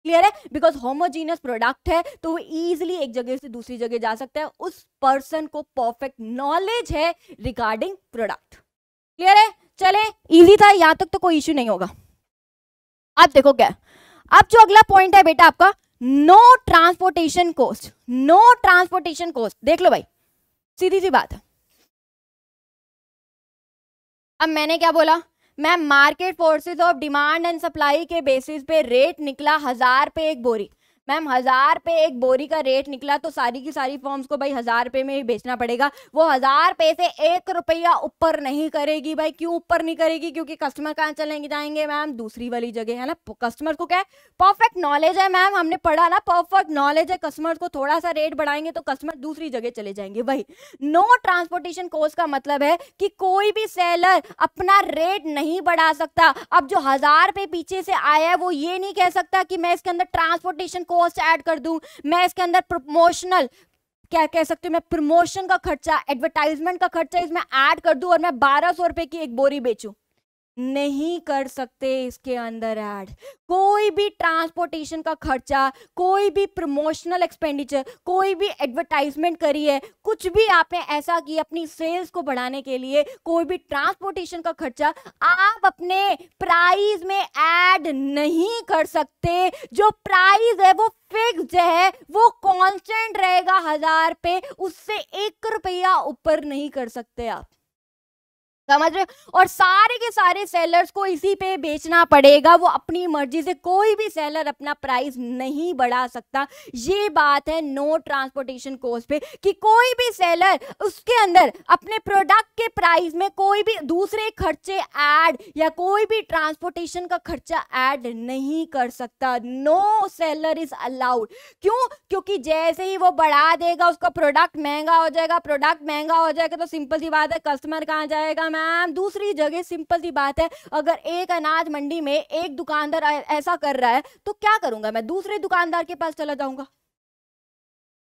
A: क्लियर है बिकॉज होमोजीनियस प्रोडक्ट है तो वो ईजिली एक जगह से दूसरी जगह जा सकता है उस पर्सन को परफेक्ट नॉलेज है रिगार्डिंग प्रोडक्ट क्लियर है चले इजी था यहां तक तो कोई इश्यू नहीं होगा अब देखो क्या अब जो अगला पॉइंट है बेटा आपका no transportation cost no transportation cost देख लो भाई सीधी सी बात अब मैंने क्या बोला ma'am market forces of demand and supply के बेसिस पे रेट निकला हजार पे एक बोरी मैम हज़ार पे एक बोरी का रेट निकला तो सारी की सारी फॉर्म्स को भाई हज़ार रुपये में ही बेचना पड़ेगा वो हज़ार पे से एक रुपया ऊपर नहीं करेगी भाई क्यों ऊपर नहीं करेगी क्योंकि कस्टमर कहाँ चलेंगे जाएंगे मैम दूसरी वाली जगह है ना कस्टमर को क्या है परफेक्ट नॉलेज है मैम हमने पढ़ा ना परफेक्ट नॉलेज है कस्टमर को थोड़ा सा रेट बढ़ाएंगे तो कस्टमर दूसरी जगह चले जाएंगे भाई नो ट्रांसपोर्टेशन कोर्स का मतलब है कि कोई भी सेलर अपना रेट नहीं बढ़ा सकता अब जो हज़ार पे पीछे से आया है वो ये नहीं कह सकता कि मैं इसके अंदर ट्रांसपोर्टेशन कॉस्ट पोस्ट ऐड कर दूं मैं इसके अंदर प्रमोशनल क्या कह सकती हूँ मैं प्रमोशन का खर्चा एडवर्टाइजमेंट का खर्चा इसमें ऐड कर दूं और मैं बारह सौ रुपए की एक बोरी बेचूं नहीं कर सकते इसके अंदर ऐड कोई भी ट्रांसपोर्टेशन का खर्चा कोई भी प्रमोशनल एक्सपेंडिचर कोई भी एडवर्टाइजमेंट करी है कुछ भी आपने ऐसा किया अपनी सेल्स को बढ़ाने के लिए कोई भी ट्रांसपोर्टेशन का खर्चा आप अपने प्राइस में ऐड नहीं कर सकते जो प्राइस है वो फिक्स है वो कॉन्स्टेंट रहेगा हजार पे उससे एक रुपया ऊपर नहीं कर सकते आप समझ रहे और सारे के सारे सेलर्स को इसी पे बेचना पड़ेगा वो अपनी मर्जी से कोई भी सेलर अपना प्राइस नहीं बढ़ा सकता ये बात है नो ट्रांसपोर्टेशन कोर्स पे कि कोई भी सेलर उसके अंदर अपने प्रोडक्ट के प्राइस में कोई भी दूसरे खर्चे ऐड या कोई भी ट्रांसपोर्टेशन का खर्चा ऐड नहीं कर सकता नो सेलर इज अलाउड क्यों क्योंकि जैसे ही वो बढ़ा देगा उसका प्रोडक्ट महंगा हो जाएगा प्रोडक्ट महंगा हो जाएगा तो सिंपल सी बात है कस्टमर कहाँ जाएगा मैम दूसरी जगह सिंपल सी बात है अगर एक अनाज मंडी में एक दुकानदार ऐसा कर रहा है तो क्या करूंगा मैं दूसरे दुकानदार के पास चला जाऊंगा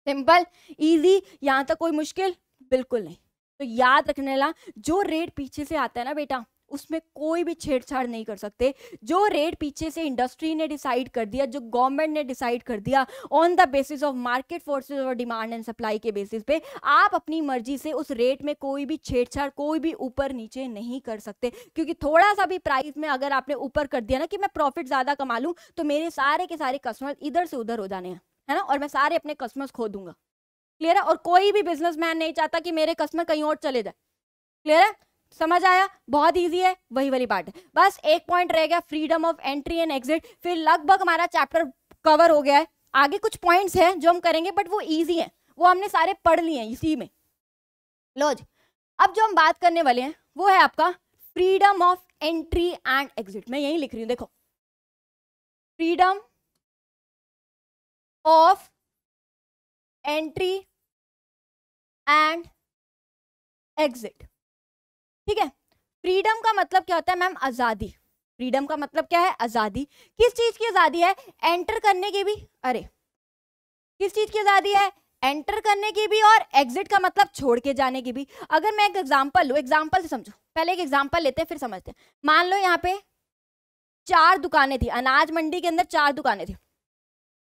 A: सिंपल इजी यहां तक कोई मुश्किल बिल्कुल नहीं तो याद रखने ला जो रेट पीछे से आता है ना बेटा उसमें कोई भी छेड़छाड़ नहीं कर सकते जो रेट पीछे से इंडस्ट्री ने डिसाइड कर दिया जो गवर्नमेंट ने डिसाइड कर दिया on the basis of market forces और डिमांड एंड सप्लाई के बेसिस पे आप अपनी मर्जी से उस रेट में कोई भी छेड़छाड़ कोई भी ऊपर नीचे नहीं कर सकते क्योंकि थोड़ा सा भी प्राइस में अगर आपने ऊपर कर दिया ना कि मैं प्रॉफिट ज़्यादा कमा लूँ तो मेरे सारे के सारे कस्टमर इधर से उधर हो जाने हैं है ना और मैं सारे अपने कस्टमर्स खो दूंगा क्लियर है और कोई भी बिजनेसमैन नहीं चाहता कि मेरे कस्टमर कहीं और चले जाए क्लियर है समझ आया बहुत इजी है वही वाली बात है बस एक पॉइंट रह गया freedom of entry and exit फिर लगभग हमारा चैप्टर कवर हो गया है आगे कुछ पॉइंट्स हैं जो हम करेंगे बट वो इजी हैं वो हमने सारे पढ़ लिए हैं इसी में जी अब जो हम बात करने वाले हैं वो है
B: आपका freedom of entry and exit मैं यही लिख रही हूँ देखो freedom of entry and exit ठीक है फ्रीडम का मतलब क्या होता है मैम आज़ादी फ्रीडम का मतलब क्या है आज़ादी किस चीज़ की
A: आज़ादी है एंटर करने की भी अरे किस चीज़ की आज़ादी है एंटर करने की भी और एग्जिट का मतलब छोड़ के जाने की भी अगर मैं एक एग्जाम्पल लू एग्जाम्पल से समझो पहले एक एग्जाम्पल लेते हैं फिर समझते हैं मान लो यहाँ पे चार दुकानें थी अनाज मंडी के अंदर चार दुकानें थी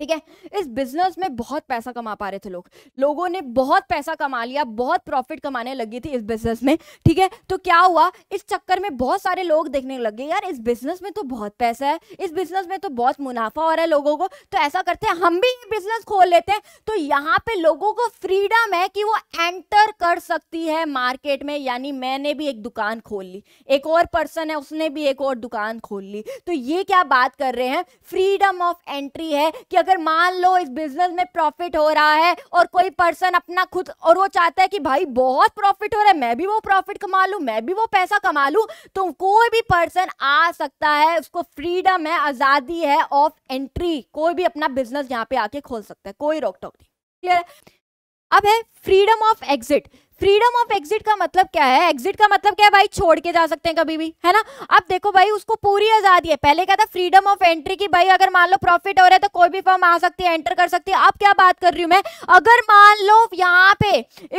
A: ठीक है इस बिजनेस में बहुत पैसा कमा पा रहे थे लोग लोगों ने बहुत पैसा कमा लिया बहुत प्रॉफिट कमाने लगी थी इस बिजनेस में ठीक है तो क्या हुआ इस चक्कर में बहुत सारे लोग देखने लगे यार इस बिजनेस में तो बहुत पैसा है इस बिजनेस में तो बहुत मुनाफा हो रहा है लोगों को तो ऐसा करते हैं हम भी बिजनेस खोल लेते हैं तो यहाँ पे लोगों को फ्रीडम है कि वो एंटर कर सकती है मार्केट में यानी मैंने भी एक दुकान खोल ली एक और पर्सन है उसने भी एक और दुकान खोल ली तो ये क्या बात कर रहे हैं फ्रीडम ऑफ एंट्री है कि अगर अगर मान लो इस बिजनेस में प्रॉफिट हो रहा है और कोई पर्सन अपना खुद और वो चाहता है कि भाई बहुत प्रॉफिट हो रहा है मैं भी वो प्रॉफिट कमा लूँ मैं भी वो पैसा कमा लूँ तो कोई भी पर्सन आ सकता है उसको फ्रीडम है आज़ादी है ऑफ एंट्री कोई भी अपना बिजनेस यहाँ पे आके खोल सकता है कोई रोक टोक नहीं क्लियर अब है freedom of exit freedom of exit का मतलब क्या है एग्जिट का मतलब क्या है भाई छोड़ के जा सकते हैं कभी भी है ना अब देखो भाई उसको पूरी आजादी है पहले क्या था फ्रीडम ऑफ एंट्री की भाई अगर मान लो प्रॉफिट हो रहा है तो कोई भी फॉर्म आ सकती है एंटर कर सकती है अब क्या बात कर रही हूँ मैं अगर मान लो यहाँ पे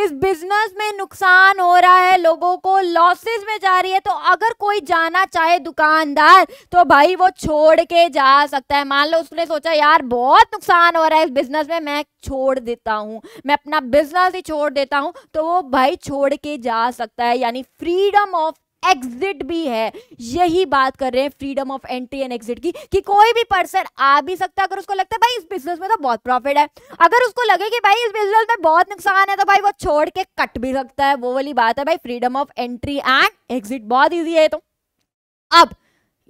A: इस बिजनेस में नुकसान हो रहा है लोगों को लॉसेज में जा रही है तो अगर कोई जाना चाहे दुकानदार तो भाई वो छोड़ के जा सकता है मान लो उसने सोचा यार बहुत नुकसान हो रहा है इस बिजनेस में मैं छोड़ देता हूँ मैं अपना बिजनेस ही छोड़ देता हूँ तो वो भाई छोड़ के जा सकता है यानी फ्रीडम ऑफ एग्जिट भी है यही बात कर रहे हैं freedom of entry and exit की कि कोई भी पर्सन आ भी सकता है अगर उसको लगता है भाई इस बिजनेस में तो बहुत प्रॉफिट है अगर उसको लगे कि भाई इस बिजनेस में बहुत नुकसान है तो भाई वो छोड़ के कट भी सकता है वो वाली बात है भाई freedom of entry and exit बहुत ईजी है तो अब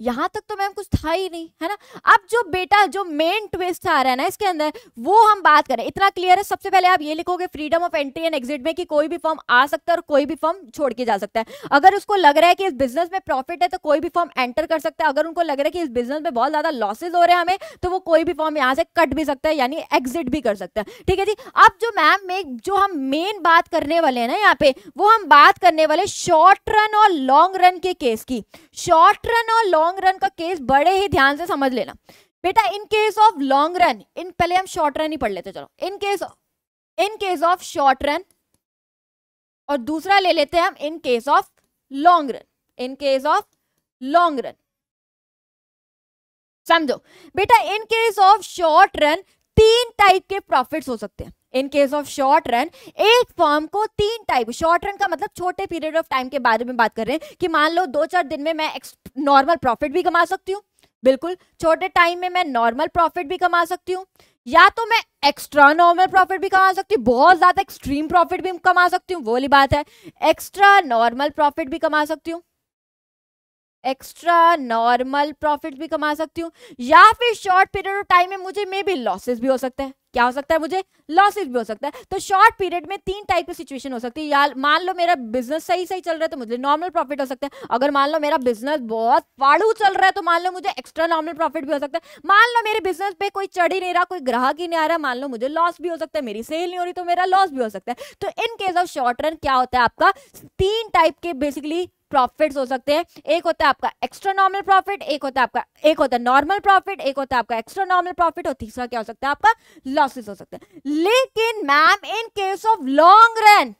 A: यहाँ तक तो मैम कुछ था ही नहीं है ना अब जो बेटा जो मेन ट्विस्ट आ रहा है ना इसके अंदर वो हम बात करें इतना क्लियर है सबसे पहले आप ये लिखोगे freedom of entry and exit में कि कोई भी फॉर्म आ सकता है और कोई भी फॉर्म छोड़ के जा सकता है अगर उसको लग रहा है कि इस बिजनेस में प्रॉफिट है तो कोई भी फॉर्म एंटर कर सकता है अगर उनको लग रहा है कि इस बिजनेस में बहुत ज्यादा लॉसेज हो रहे हैं हमें तो वो कोई भी फॉर्म यहाँ से कट भी सकता है यानी एग्जिट भी कर सकता है ठीक है जी अब जो मैम में जो हम मेन बात करने वाले हैं ना यहाँ पे वो हम बात करने वाले शॉर्ट रन और लॉन्ग रन के केस की शॉर्ट रन और लॉन्ग लॉन्ग रन का केस बड़े ही ध्यान से समझ लेना बेटा in case of long run in पहले हम शॉर्ट रन ही पढ़ लेते चलो in case in case
B: of short run और दूसरा ले लेते हैं हम in case of long run in case of long run समझो
A: बेटा in case of short run तीन टाइप के प्रॉफिट्स हो सकते हैं in case of short run एक फर्म को तीन टाइप शॉर्ट रन का मतलब छोटे पीरियड ऑफ टाइम के बारे में बात कर रहे हैं कि मान लो दो चार दिन में मैं नॉर्मल प्रॉफिट भी कमा सकती हूँ बिल्कुल छोटे टाइम में मैं नॉर्मल प्रॉफिट भी कमा सकती हूँ या तो मैं एक्स्ट्रा नॉर्मल प्रॉफिट भी कमा सकती हूँ बहुत ज़्यादा एक्सट्रीम प्रॉफिट भी कमा सकती हूँ वो वाली बात है एक्स्ट्रा नॉर्मल प्रॉफिट भी कमा सकती हूँ एक्स्ट्रा नॉर्मल प्रॉफिट भी कमा सकती हूँ या फिर शॉर्ट पीरियड ऑफ टाइम में मुझे मे बी लॉसेस भी हो सकते हैं क्या हो सकता है मुझे लॉसेस भी हो सकता है तो शॉर्ट पीरियड में तीन टाइप की सिचुएशन हो सकती है या मान लो मेरा बिजनेस सही सही चल रहा है तो मुझे नॉर्मल प्रॉफिट हो सकता है अगर मान लो मेरा बिजनेस बहुत फाड़ू चल रहा है तो मान लो मुझे एक्स्ट्रा नॉर्मल प्रॉफिट भी हो सकता है मान लो मेरे बिजनेस पे कोई चढ़ ही नहीं रहा कोई ग्राहक ही नहीं आ रहा मान लो मुझे लॉस भी हो सकता है मेरी सेल नहीं हो रही तो मेरा लॉस भी हो सकता है तो in case of short run क्या होता है आपका तीन टाइप के बेसिकली प्रॉफिट्स हो सकते हैं एक होता है आपका एक्स्ट्रा नॉर्मल प्रॉफिट एक होता है आपका एक होता है नॉर्मल प्रॉफिट एक होता है आपका एक्स्ट्रा नॉर्मल प्रॉफिट और तीसरा क्या हो सकता है आपका लॉसेस हो सकते हैं लेकिन ma'am in case of long run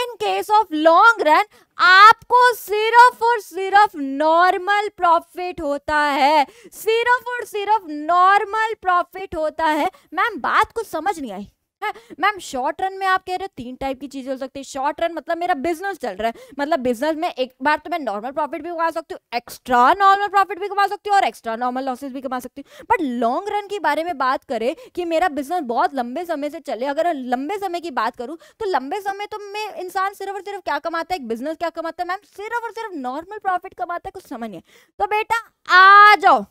A: in case of long run आपको सिर्फ और सिर्फ नॉर्मल प्रॉफिट होता है सिर्फ और सिर्फ नॉर्मल प्रॉफिट होता है मैम बात कुछ समझ नहीं आई है मैम शॉर्ट रन में आप कह रहे हो तीन टाइप की चीज़ें हो सकती है शॉर्ट रन मतलब मेरा बिजनेस चल रहा है मतलब बिजनेस में एक बार तो मैं नॉर्मल प्रॉफिट भी कमा सकती हूँ एक्स्ट्रा नॉर्मल प्रॉफिट भी कमा सकती हूँ और एक्स्ट्रा नॉर्मल लॉसेज भी कमा सकती हूँ बट लॉन्ग रन के बारे में बात करें कि मेरा बिजनेस बहुत लंबे समय से चले अगर लंबे समय की बात करूँ तो लंबे समय तो मैं इंसान सिर्फ और सिर्फ क्या कमाता है एक बिजनेस क्या कमाता है मैम सिर्फ और सिर्फ नॉर्मल प्रॉफिट कमाता है कुछ समझ नहीं तो बेटा आ जाओ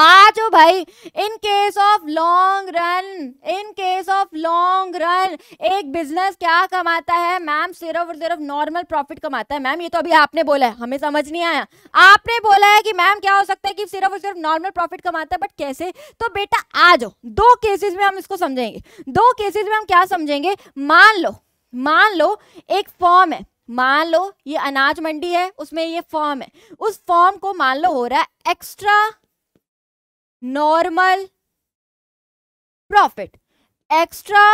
A: आज भाई in case of long run in case of long run एक बिजनेस क्या कमाता है मैम सिर्फ और सिर्फ नॉर्मल प्रॉफिट कमाता है मैम ये तो अभी आपने बोला है हमें समझ नहीं आया आपने बोला है कि मैम क्या हो सकता है कि सिर्फ और सिर्फ नॉर्मल प्रॉफिट कमाता है बट कैसे तो बेटा आ जाओ दो केसेस में हम इसको समझेंगे दो केसेज में हम क्या समझेंगे मान लो मान लो एक फॉर्म है मान लो ये अनाज मंडी है उसमें ये फॉर्म है उस फॉर्म को मान लो हो रहा है extra normal profit extra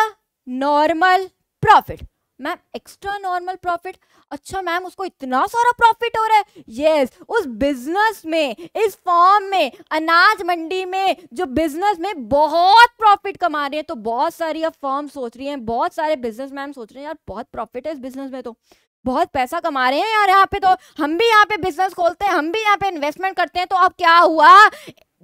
A: normal profit ma'am extra normal profit अच्छा मैम उसको इतना सारा प्रॉफिट हो रहा है यस yes, उस बिजनेस में इस फॉर्म में अनाज मंडी में जो बिजनेस में बहुत प्रॉफिट कमा रहे हैं तो बहुत सारी अब फॉर्म सोच रही हैं बहुत सारे बिजनेस मैम सोच रहे हैं यार बहुत प्रॉफिट है इस बिजनेस में तो बहुत पैसा कमा रहे हैं यार यहाँ पे तो हम भी यहाँ पे बिजनेस खोलते हैं हम भी यहाँ पे इन्वेस्टमेंट करते हैं तो अब क्या हुआ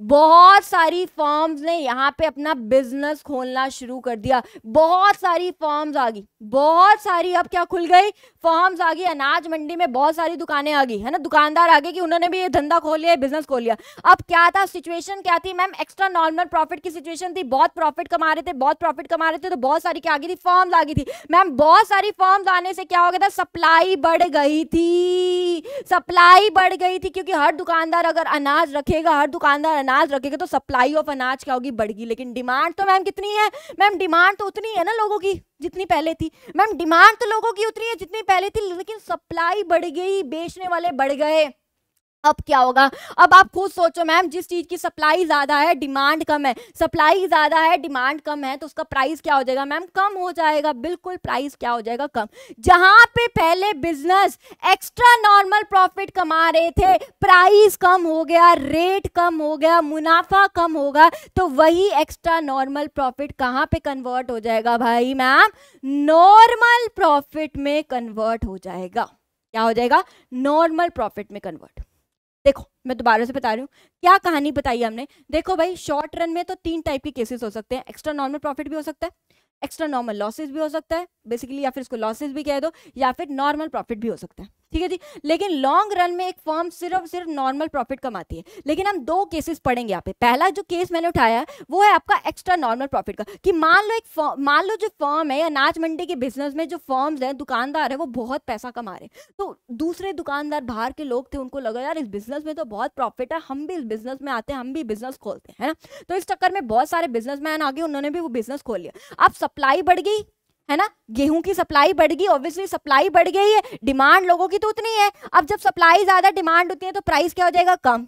A: बहुत सारी फॉर्म्स ने यहाँ पे अपना बिजनेस खोलना शुरू कर दिया बहुत सारी फॉर्म्स आ गई बहुत सारी अब क्या खुल गई फॉर्म्स आ गई अनाज मंडी में बहुत सारी दुकानें आ गई है ना दुकानदार आ गए कि उन्होंने भी ये धंधा खोल लिया बिजनेस खोल लिया अब क्या था सिचुएशन क्या थी मैम एक्स्ट्रा नॉर्मल प्रॉफिट की सिचुएशन थी बहुत प्रॉफिट कमा रहे थे बहुत प्रॉफिट कमा रहे थे तो बहुत सारी क्या आ गई थी फॉर्म्स आ गई थी मैम बहुत सारी फॉर्म्स आने से क्या हो गया था सप्लाई बढ़ गई थी सप्लाई बढ़ गई थी क्योंकि हर दुकानदार अगर अनाज रखेगा हर दुकानदार अनाज रखेगा तो सप्लाई ऑफ अनाज क्या होगी बढ़गी लेकिन डिमांड तो मैम कितनी है मैम डिमांड तो उतनी है ना लोगों की जितनी पहले थी मैम डिमांड तो लोगों की उतनी है जितनी पहले थी लेकिन सप्लाई बढ़ गई बेचने वाले बढ़ गए अब क्या होगा अब आप खुद सोचो मैम जिस चीज़ की सप्लाई ज़्यादा है डिमांड कम है सप्लाई ज़्यादा है डिमांड कम है तो उसका प्राइस क्या हो जाएगा मैम कम हो जाएगा बिल्कुल प्राइस क्या हो जाएगा कम जहाँ पे पहले बिजनेस एक्स्ट्रा नॉर्मल प्रॉफिट कमा रहे थे प्राइस कम हो गया रेट कम हो गया मुनाफा कम होगा तो वही एक्स्ट्रा नॉर्मल प्रॉफिट कहाँ पे कन्वर्ट हो जाएगा भाई मैम नॉर्मल प्रॉफिट में कन्वर्ट हो जाएगा क्या हो जाएगा नॉर्मल प्रॉफिट में कन्वर्ट देखो मैं दोबारा से बता रही हूँ क्या कहानी बताई हमने देखो भाई शॉर्ट रन में तो तीन टाइप के केसेस हो सकते हैं एक्स्ट्रा नॉर्मल प्रॉफिट भी हो सकता है एक्स्ट्रा नॉर्मल लॉसेज भी हो सकता है बेसिकली या फिर इसको लॉसेज भी कह दो या फिर नॉर्मल प्रॉफिट भी हो सकता है ठीक है जी लेकिन लॉन्ग रन में एक फर्म सिर्फ सिर्फ नॉर्मल प्रॉफिट कमाती है लेकिन हम दो केसेस पढ़ेंगे यहाँ पे पहला जो केस मैंने उठाया है वो है आपका एक्स्ट्रा नॉर्मल प्रॉफिट का कि मान लो एक मान लो जो फर्म है अनाज मंडी के बिजनेस में जो फर्म्स हैं दुकानदार है वो बहुत पैसा कमा रहे हैं तो दूसरे दुकानदार बाहर के लोग थे उनको लगा यार इस बिजनेस में तो बहुत प्रॉफिट है हम भी इस बिजनेस में आते हैं हम भी बिजनेस खोलते हैं ना तो इस चक्कर में बहुत सारे बिजनेस आ गए उन्होंने भी वो बिजनेस खोल लिया अब सप्लाई बढ़ गई है ना गेहूं की सप्लाई बढ़ गई ऑब्वियसली सप्लाई बढ़ गई है डिमांड लोगों की तो उतनी है अब जब सप्लाई ज्यादा डिमांड होती है तो प्राइस क्या हो जाएगा कम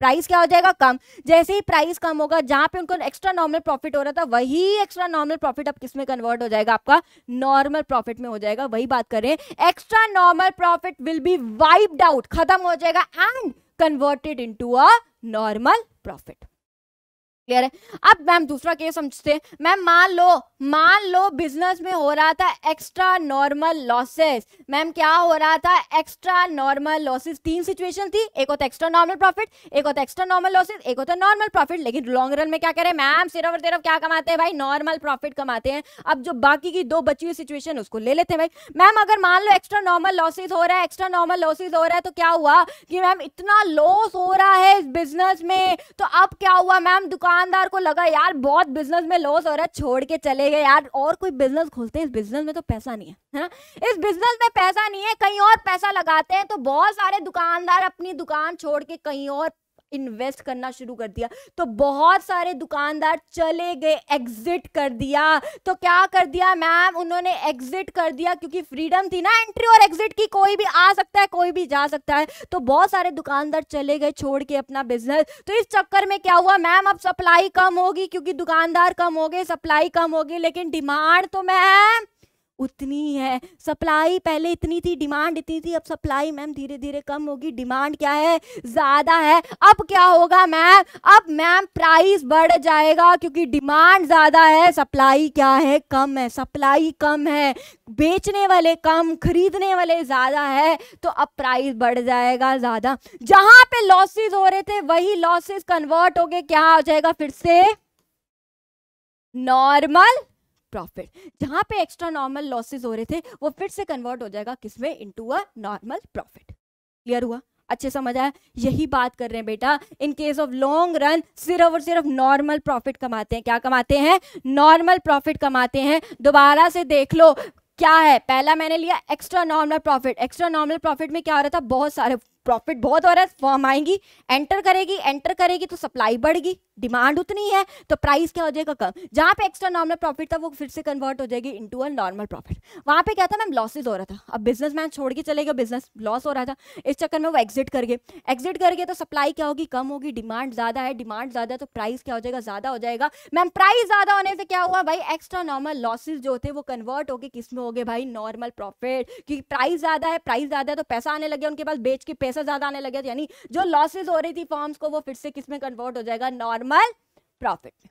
A: प्राइस क्या हो जाएगा कम जैसे ही प्राइस कम होगा जहां पे उनको एक्स्ट्रा नॉर्मल प्रॉफिट हो रहा था वही एक्स्ट्रा नॉर्मल प्रॉफिट अब किस में कन्वर्ट हो जाएगा आपका नॉर्मल प्रॉफिट में हो जाएगा वही बात कर रहे हैं extra normal profit will be wiped out खत्म हो जाएगा and converted into a normal profit clear है अब मैम दूसरा केस समझते हैं मैम मान लो मान लो बिजनेस में हो रहा था एक्स्ट्रा नॉर्मल लॉसेस मैम क्या हो रहा था एक्स्ट्रा नॉर्मल लॉसेस तीन सिचुएशन थी एक होता एक्स्ट्रा नॉर्मल प्रॉफिट एक होता एक्स्ट्रा नॉर्मल लॉसेस एक होता नॉर्मल प्रॉफिट लेकिन लॉन्ग रन में क्या करें मैम सिर्फ और सिर्फ क्या कमाते हैं भाई नॉर्मल प्रॉफिट कमाते हैं अब जो बाकी की दो बची हुई सिचुएशन उसको ले लेते हैं भाई मैम अगर मान लो एक्स्ट्रा नॉर्मल लॉसेज हो रहा है एक्स्ट्रा नॉर्मल लॉसेज हो रहा है तो क्या हुआ कि मैम इतना लॉस हो रहा है इस बिजनेस में तो अब क्या हुआ मैम दुकान दुकानदार को लगा यार बहुत बिजनेस में लॉस हो रहा है छोड़ के चले गए यार और कोई बिजनेस खोलते हैं इस बिजनेस में तो पैसा नहीं है है ना इस बिजनेस में पैसा नहीं है कहीं और पैसा लगाते हैं तो बहुत सारे दुकानदार अपनी दुकान छोड़ के कहीं और इन्वेस्ट करना शुरू कर दिया तो बहुत सारे दुकानदार चले गए एग्जिट कर दिया तो क्या कर दिया मैम उन्होंने एग्जिट कर दिया क्योंकि फ्रीडम थी ना एंट्री और एग्जिट की कोई भी आ सकता है कोई भी जा सकता है तो बहुत सारे दुकानदार चले गए छोड़ के अपना बिजनेस तो इस चक्कर में क्या हुआ मैम अब सप्लाई कम होगी क्योंकि दुकानदार कम हो गए सप्लाई कम होगी लेकिन डिमांड तो मैम उतनी है सप्लाई पहले इतनी थी डिमांड इतनी थी अब सप्लाई मैम धीरे धीरे कम होगी डिमांड क्या है ज़्यादा है अब क्या होगा मैम अब मैम प्राइस बढ़ जाएगा क्योंकि डिमांड ज़्यादा है सप्लाई क्या है कम है सप्लाई कम है बेचने वाले कम खरीदने वाले ज़्यादा है तो अब प्राइस बढ़ जाएगा ज़्यादा जहां पे लॉसेस हो रहे थे वही लॉसेस कन्वर्ट हो गए क्या हो जाएगा फिर से नॉर्मल प्रॉफिट जहां पे एक्स्ट्रा नॉर्मल लॉसेस हो रहे थे वो फिर से कन्वर्ट हो जाएगा किसमें into a normal profit clear हुआ अच्छे समझ आया यही बात कर रहे हैं बेटा in case of long run सिर्फ और सिर्फ नॉर्मल प्रॉफिट कमाते हैं क्या कमाते हैं नॉर्मल प्रॉफिट कमाते हैं दोबारा से देख लो क्या है पहला मैंने लिया extra normal profit extra normal profit में क्या हो रहा था बहुत सारे प्रॉफिट बहुत हो रहा है फॉर्म आएंगी एंटर करेगी एंटर करेगी तो सप्लाई बढ़ेगी डिमांड उतनी है तो प्राइस क्या हो जाएगा कम जहाँ पे एक्स्ट्रा नॉर्मल प्रॉफिट था वो फिर से कन्वर्ट हो जाएगी इनटू अ नॉर्मल प्रॉफिट वहाँ पे क्या था मैम लॉसेज हो रहा था अब मैन छोड़ के चले गए बिजनेस लॉस हो रहा था इस चक्कर में वो एग्जिट कर गए एग्जिट कर गए तो सप्लाई क्या होगी कम होगी डिमांड ज़्यादा है डिमांड ज़्यादा तो प्राइस क्या हो जाएगा ज़्यादा हो जाएगा मैम प्राइस ज़्यादा होने से क्या हुआ भाई एक्स्ट्रा नॉर्मल लॉसेज जो थे वो कन्वर्ट हो गए किस में हो गए भाई नॉर्मल प्रॉफिट क्योंकि प्राइस ज़्यादा है प्राइस ज़्यादा है तो पैसा आने लगे उनके पास बेच के पैसा ज़्यादा आने लगे यानी जो लॉसेज हो रही थी फॉर्म्स को वो फिर से किस में कन्वर्ट हो जाएगा नॉर्मल प्रॉफिट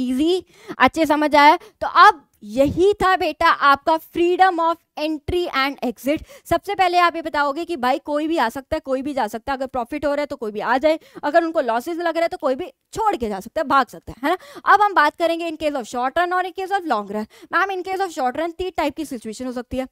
A: इजी अच्छे समझ आया तो अब यही था बेटा आपका freedom of entry and exit सबसे पहले आप ये बताओगे कि भाई कोई भी आ सकता है कोई भी जा सकता है अगर प्रॉफिट हो रहा है तो कोई भी आ जाए अगर उनको लॉसेस लग रहा है तो कोई भी छोड़ के जा सकता है भाग सकता है है ना अब हम बात करेंगे in case of short run और in case of long run ma'am in case of short run तीन टाइप की सिचुएशन हो सकती है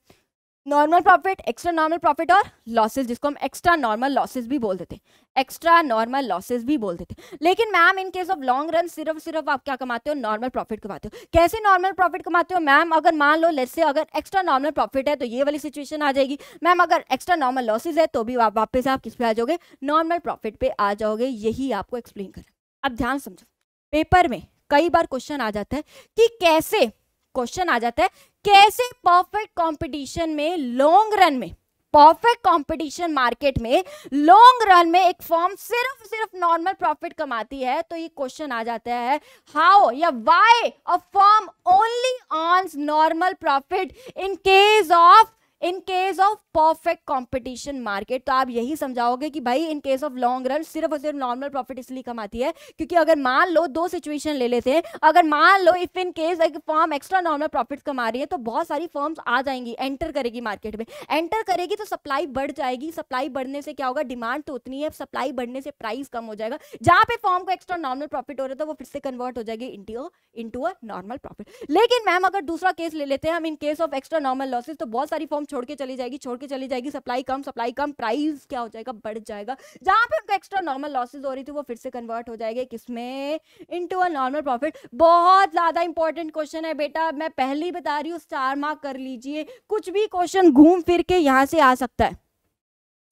A: normal profit extra normal profit और लॉसेस जिसको हम एक्स्ट्रा नॉर्मल लॉसेस भी बोल देते एक्स्ट्रा नॉर्मल लॉसेस भी बोल देते लेकिन ma'am in case of long run सिर्फ सिर्फ आप क्या कमाते हो नॉर्मल प्रॉफिट कमाते हो कैसे नॉर्मल प्रॉफिट कमाते हो मैम अगर मान लो लेट से अगर एक्स्ट्रा नॉर्मल प्रॉफिट है तो ये वाली सिचुएशन आ जाएगी मैम अगर एक्स्ट्रा नॉर्मल लॉसेज है तो भी आप वापस आप किस पे आ जाओगे नॉर्मल प्रॉफिट पे आ जाओगे यही आपको एक्सप्लेन करना अब ध्यान समझो पेपर में कई बार क्वेश्चन आ जाता है कि कैसे क्वेश्चन आ जाता है कैसे परफेक्ट कंपटीशन में लॉन्ग रन में परफेक्ट कंपटीशन मार्केट में लॉन्ग रन में एक फॉर्म सिर्फ सिर्फ नॉर्मल प्रॉफिट कमाती है तो ये क्वेश्चन आ जाता है हाउ या why a firm only on normal profit in case of in case of perfect competition market तो आप यही समझाओगे कि भाई in case of long run सिर्फ और सिर्फ नॉर्मल प्रॉफिट इसलिए कमाती है क्योंकि अगर मान लो दो सिचुएशन ले लेते हैं अगर मान लो इफ इन केस एक फॉर्म एक्स्ट्रा नॉर्मल प्रॉफिट कमा रही है तो बहुत सारी फॉर्म्स आ जाएंगी एंटर करेगी मार्केट में एंटर करेगी तो सप्लाई बढ़ जाएगी सप्लाई बढ़ने से क्या होगा डिमांड तो उतनी है सप्लाई बढ़ने से प्राइस कम हो जाएगा जहां पर फॉर्म को एक्स्ट्रा नॉर्मल प्रॉफिट हो रहा था वो फिर से कन्वर्ट हो जाएगी into into a normal profit लेकिन मैम अगर दूसरा केस ले लेते हैं हम in case of extra normal losses तो बहुत सारी फॉर्म छोड़ के चली जाएगी छोड़ के चली जाएगी सप्लाई कम सप्लाई कम प्राइस क्या हो जाएगा बढ़ जाएगा जहां पे उनका एक्स्ट्रा नॉर्मल लॉसेज हो रही थी वो फिर से कन्वर्ट हो जाएगी किसमें इनटू अ नॉर्मल प्रॉफिट बहुत ज़्यादा इंपॉर्टेंट क्वेश्चन है बेटा मैं पहले ही बता रही हूँ स्टार मार्क कर लीजिए कुछ भी क्वेश्चन घूम फिर के यहाँ से आ सकता है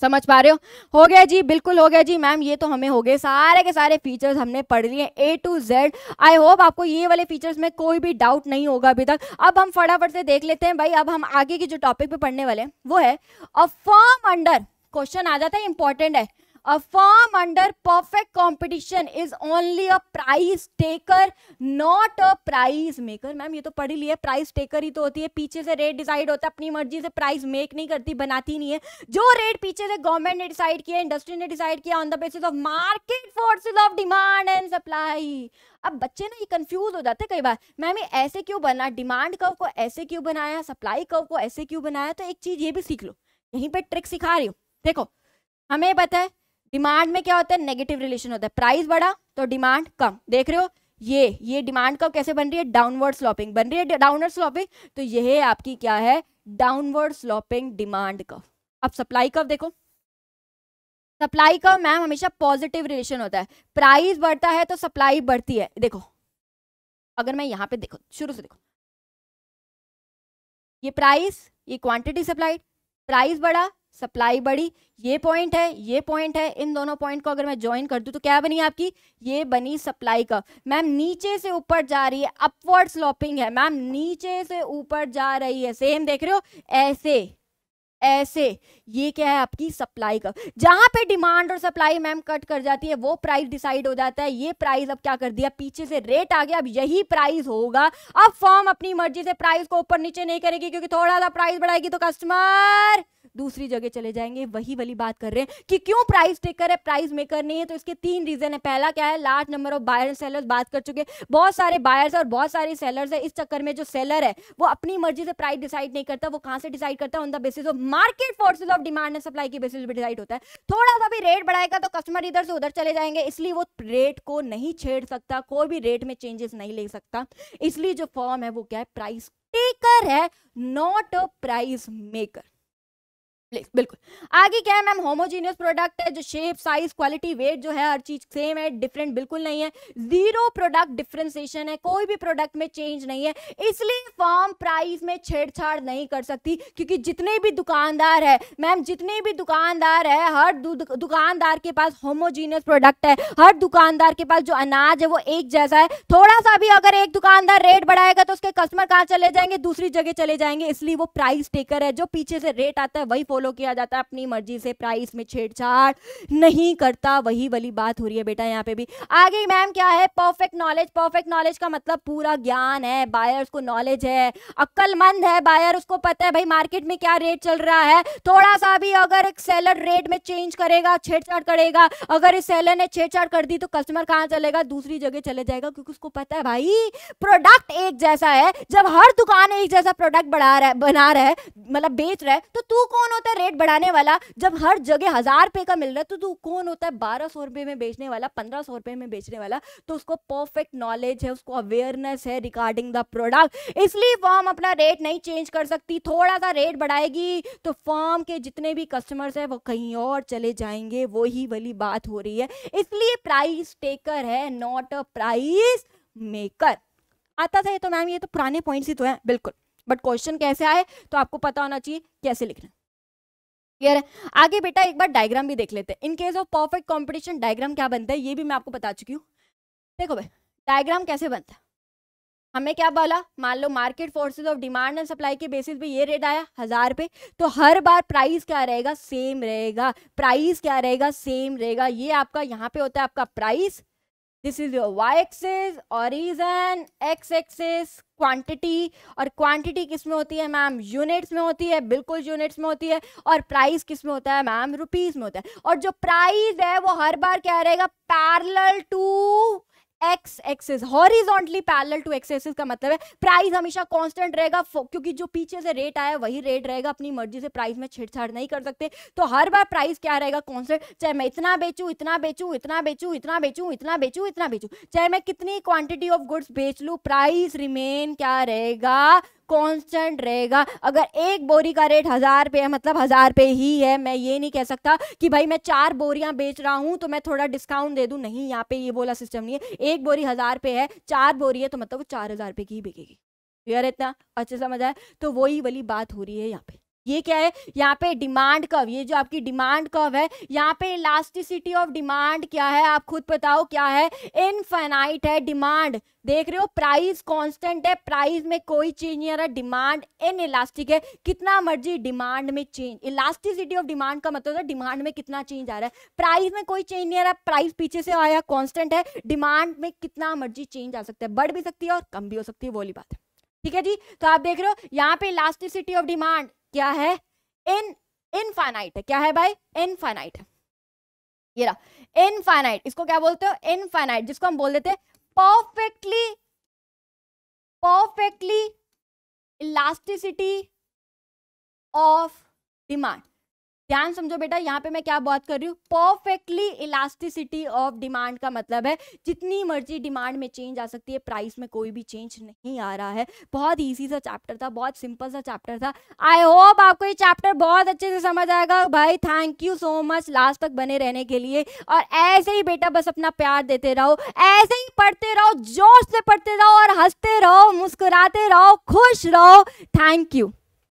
A: समझ पा रहे हो हो गया जी बिल्कुल हो गया जी मैम ये तो हमें हो गए सारे के सारे फीचर्स हमने पढ़ लिए A to Z I hope आपको ये वाले फीचर्स में कोई भी डाउट नहीं होगा अभी तक अब हम फटाफट से देख लेते हैं भाई अब हम आगे की जो टॉपिक पे पढ़ने वाले हैं वो है अ फॉर्म अंडर क्वेश्चन आ जाता है इंपॉर्टेंट है A firm under perfect competition is only a price taker, not a price maker. Ma'am ये तो पढ़ी ली है प्राइज टेकर ही तो होती है पीछे से रेट डिसाइड होता है अपनी मर्जी से प्राइस मेक नहीं करती बनाती नहीं है जो रेट पीछे से गवर्नमेंट ने डिसाइड किया इंडस्ट्री ने डिसाइड किया on the basis of market forces of demand and supply अब बच्चे ना ये कंफ्यूज हो जाते कई बार मैम ये ऐसे क्यों बना डिमांड कर्व को ऐसे क्यों बनाया सप्लाई कर्व को ऐसे क्यों बनाया तो एक चीज ये भी सीख लो यहीं पे ट्रिक सिखा रही हूँ देखो हमें पता है डिमांड में क्या होता है नेगेटिव रिलेशन होता है प्राइस बढ़ा तो डिमांड कम देख रहे हो ये ये डिमांड कब कैसे बन रही है डाउनवर्ड स्लॉपिंग बन रही है डाउनवर्ड स्लॉपिंग तो यह आपकी क्या है डाउनवर्ड स्लॉपिंग डिमांड कव अब सप्लाई कव देखो सप्लाई कब मैम हमेशा पॉजिटिव रिलेशन होता है प्राइस बढ़ता है तो सप्लाई बढ़ती है देखो अगर मैं यहाँ पे देखो शुरू से देखो ये प्राइस ये क्वांटिटी सप्लाइड प्राइस बढ़ा सप्लाई बढ़ी ये पॉइंट है ये पॉइंट है इन दोनों पॉइंट को अगर मैं ज्वाइन कर दूं तो क्या बनी आपकी ये बनी सप्लाई कर्व मैम नीचे से ऊपर जा रही है अपवर्ड स्लोपिंग है मैम नीचे से ऊपर जा रही है सेम देख रहे हो ऐसे ऐसे ये क्या है आपकी सप्लाई का जहां पे डिमांड और सप्लाई मैम कट कर जाती है वो प्राइस डिसाइड हो जाता है ये प्राइस अब क्या कर दिया पीछे से रेट आ गया अब यही प्राइस होगा अब फॉर्म अपनी मर्जी से प्राइस को ऊपर नीचे नहीं करेगी क्योंकि थोड़ा सा प्राइस बढ़ाएगी तो कस्टमर दूसरी जगह चले जाएंगे वही वाली बात कर रहे हैं कि क्यों प्राइस टेकर है प्राइस मेकर नहीं है तो इसके तीन रीजन है पहला क्या है large number of buyer seller बात कर चुके बहुत सारे बायर्स और बहुत सारे सेलर्स है इस चक्कर में जो सेलर है वो अपनी मर्जी से प्राइस डिसाइड नहीं करता वो कहां से डिसाइड करता है on the basis of market forces of demand and supply के बेसिस डिसाइड होता है थोड़ा सा भी रेट बढ़ाएगा तो कस्टमर इधर से उधर चले जाएंगे इसलिए वो रेट को नहीं छेड़ सकता कोई भी रेट में चेंजेस नहीं ले सकता इसलिए जो फॉर्म है वो क्या है प्राइस टेकर है not a price maker place बिल्कुल आगे क्या है मैम होमोजीनियस प्रोडक्ट है जो शेप साइज क्वालिटी वेट जो है हर चीज सेम है डिफरेंट बिल्कुल नहीं है जीरो प्रोडक्ट डिफ्रेंसिएशन है कोई भी प्रोडक्ट में चेंज नहीं है इसलिए फॉर्म प्राइस में छेड़छाड़ नहीं कर सकती क्योंकि जितने भी दुकानदार है मैम जितने भी दुकानदार है हर दु, दु, दुकानदार के पास होमोजीनियस प्रोडक्ट है हर दुकानदार के पास जो अनाज है वो एक जैसा है थोड़ा सा भी अगर एक दुकानदार रेट बढ़ाएगा तो उसके कस्टमर कहाँ चले जाएंगे दूसरी जगह चले जाएंगे इसलिए वो प्राइस टेकर है जो पीछे से रेट आता है वही फॉलो किया जाता है अपनी मर्जी से प्राइस में छेड़छाड़ नहीं करता वही वाली बात हो रही है बेटा यहाँ पे भी आगे मैम क्या है परफेक्ट नॉलेज परफेक्ट नॉलेज का मतलब पूरा ज्ञान है बायर्स को नॉलेज है अक्लमंद है बायर उसको पता है भाई मार्केट में क्या रेट चल रहा है थोड़ा सा भी अगर एक सेलर रेट में चेंज करेगा छेड़छाड़ करेगा अगर इस सेलर ने छेड़छाड़ कर दी तो कस्टमर कहाँ चलेगा दूसरी जगह चले जाएगा क्योंकि उसको पता है भाई प्रोडक्ट एक जैसा है जब हर दुकान एक जैसा प्रोडक्ट बढ़ा रहा है बना रहा है मतलब बेच रहा है तो तू कौन होता होता है रेट बढ़ाने वाला जब हर जगह हजार रुपए का मिल रहा है तो तू कौन होता है बारह सौ रुपए में बेचने वाला पंद्रह सौ रुपए में बेचने वाला तो उसको परफेक्ट नॉलेज है उसको अवेयरनेस है रिगार्डिंग द प्रोडक्ट इसलिए फॉर्म अपना रेट नहीं चेंज कर सकती थोड़ा सा रेट बढ़ाएगी तो फॉर्म के जितने भी कस्टमर्स है वो कहीं और चले जाएंगे वो ही वाली बात हो रही है इसलिए प्राइस टेकर है नॉट अ प्राइस मेकर आता था ये तो मैम ये तो पुराने पॉइंट्स ही तो हैं बिल्कुल बट क्वेश्चन कैसे आए तो आपको पता होना चाहिए कैसे लिखना क्लियर है आगे बेटा एक बार डायग्राम भी देख लेते हैं in case of perfect competition diagram क्या बनता है ये भी मैं आपको बता चुकी हूँ देखो भाई डायग्राम कैसे बनता है हमें क्या बोला मान लो market forces of demand and supply के बेसिस पे ये रेट आया हजार पे तो हर बार प्राइस क्या रहेगा सेम रहेगा प्राइस क्या रहेगा सेम रहेगा ये आपका यहाँ पे होता है आपका price this is your Y axis origin X axis quantity और क्वांटिटी किस में होती है मैम यूनिट्स में होती है बिल्कुल यूनिट्स में होती है और प्राइस किस में होता है मैम रुपीज में होता है और जो प्राइस है वो हर बार क्या रहेगा parallel to X axis horizontally parallel to axes का मतलब है प्राइस हमेशा कांस्टेंट रहेगा क्योंकि जो पीछे से रेट आया वही रेट रहेगा अपनी मर्जी से प्राइस में छेड़छाड़ नहीं कर सकते तो हर बार प्राइस क्या रहेगा कांस्टेंट चाहे मैं इतना बेचूं इतना बेचूं इतना बेचूं इतना बेचूं इतना बेचूं इतना बेचूं चाहे मैं कितनी क्वांटिटी ऑफ गुड्स बेच लूँ प्राइस रिमेन क्या रहेगा कांस्टेंट रहेगा अगर एक बोरी का रेट हज़ार रुपये है मतलब हज़ार रुपये ही है मैं ये नहीं कह सकता कि भाई मैं चार बोरियाँ बेच रहा हूँ तो मैं थोड़ा डिस्काउंट दे दूँ नहीं यहाँ पे ये बोला सिस्टम नहीं है एक बोरी हज़ार रुपये है चार बोरी है तो मतलब वो चार हज़ार रुपये की ही बिकेगी क्लियर इतना अच्छे समझ आए तो वही वाली बात हो रही है यहाँ पे ये क्या है यहाँ पे डिमांड कव ये जो आपकी डिमांड कव है यहाँ पे इलास्टिसिटी ऑफ डिमांड क्या है आप खुद बताओ क्या है इनफाइनाइट है डिमांड देख रहे हो प्राइस कांस्टेंट है प्राइस में कोई चेंज नहीं आ रहा डिमांड इन इलास्टिक है कितना मर्जी डिमांड में चेंज इलास्टिसिटी ऑफ डिमांड का मतलब डिमांड में कितना चेंज आ रहा है प्राइस में कोई चेंज नहीं आ रहा प्राइस पीछे से आया कांस्टेंट है डिमांड में कितना मर्जी चेंज आ सकता है बढ़ भी सकती है और कम भी हो सकती है वो बात है ठीक है जी तो आप देख रहे हो यहाँ पे इलास्टिसिटी ऑफ डिमांड क्या है इन इनफाइनाइट है क्या है भाई इनफाइनाइट ये रहा इनफाइनाइट इसको क्या बोलते हो इनफाइनाइट जिसको हम बोल देते
B: हैं perfectly perfectly elasticity of demand ध्यान समझो बेटा यहाँ पे मैं
A: क्या बात कर रही हूँ परफेक्टली इलास्टिसिटी ऑफ डिमांड का मतलब है जितनी मर्जी डिमांड में चेंज आ सकती है प्राइस में कोई भी चेंज नहीं आ रहा है बहुत ईजी सा चैप्टर था बहुत सिंपल सा चैप्टर था आई होप आपको ये चैप्टर बहुत अच्छे से समझ आएगा भाई thank you so much last तक बने रहने के लिए और ऐसे ही बेटा बस अपना प्यार देते रहो ऐसे ही
B: पढ़ते रहो जोश से पढ़ते रहो और हंसते रहो मुस्कुराते रहो खुश रहो थैंक यू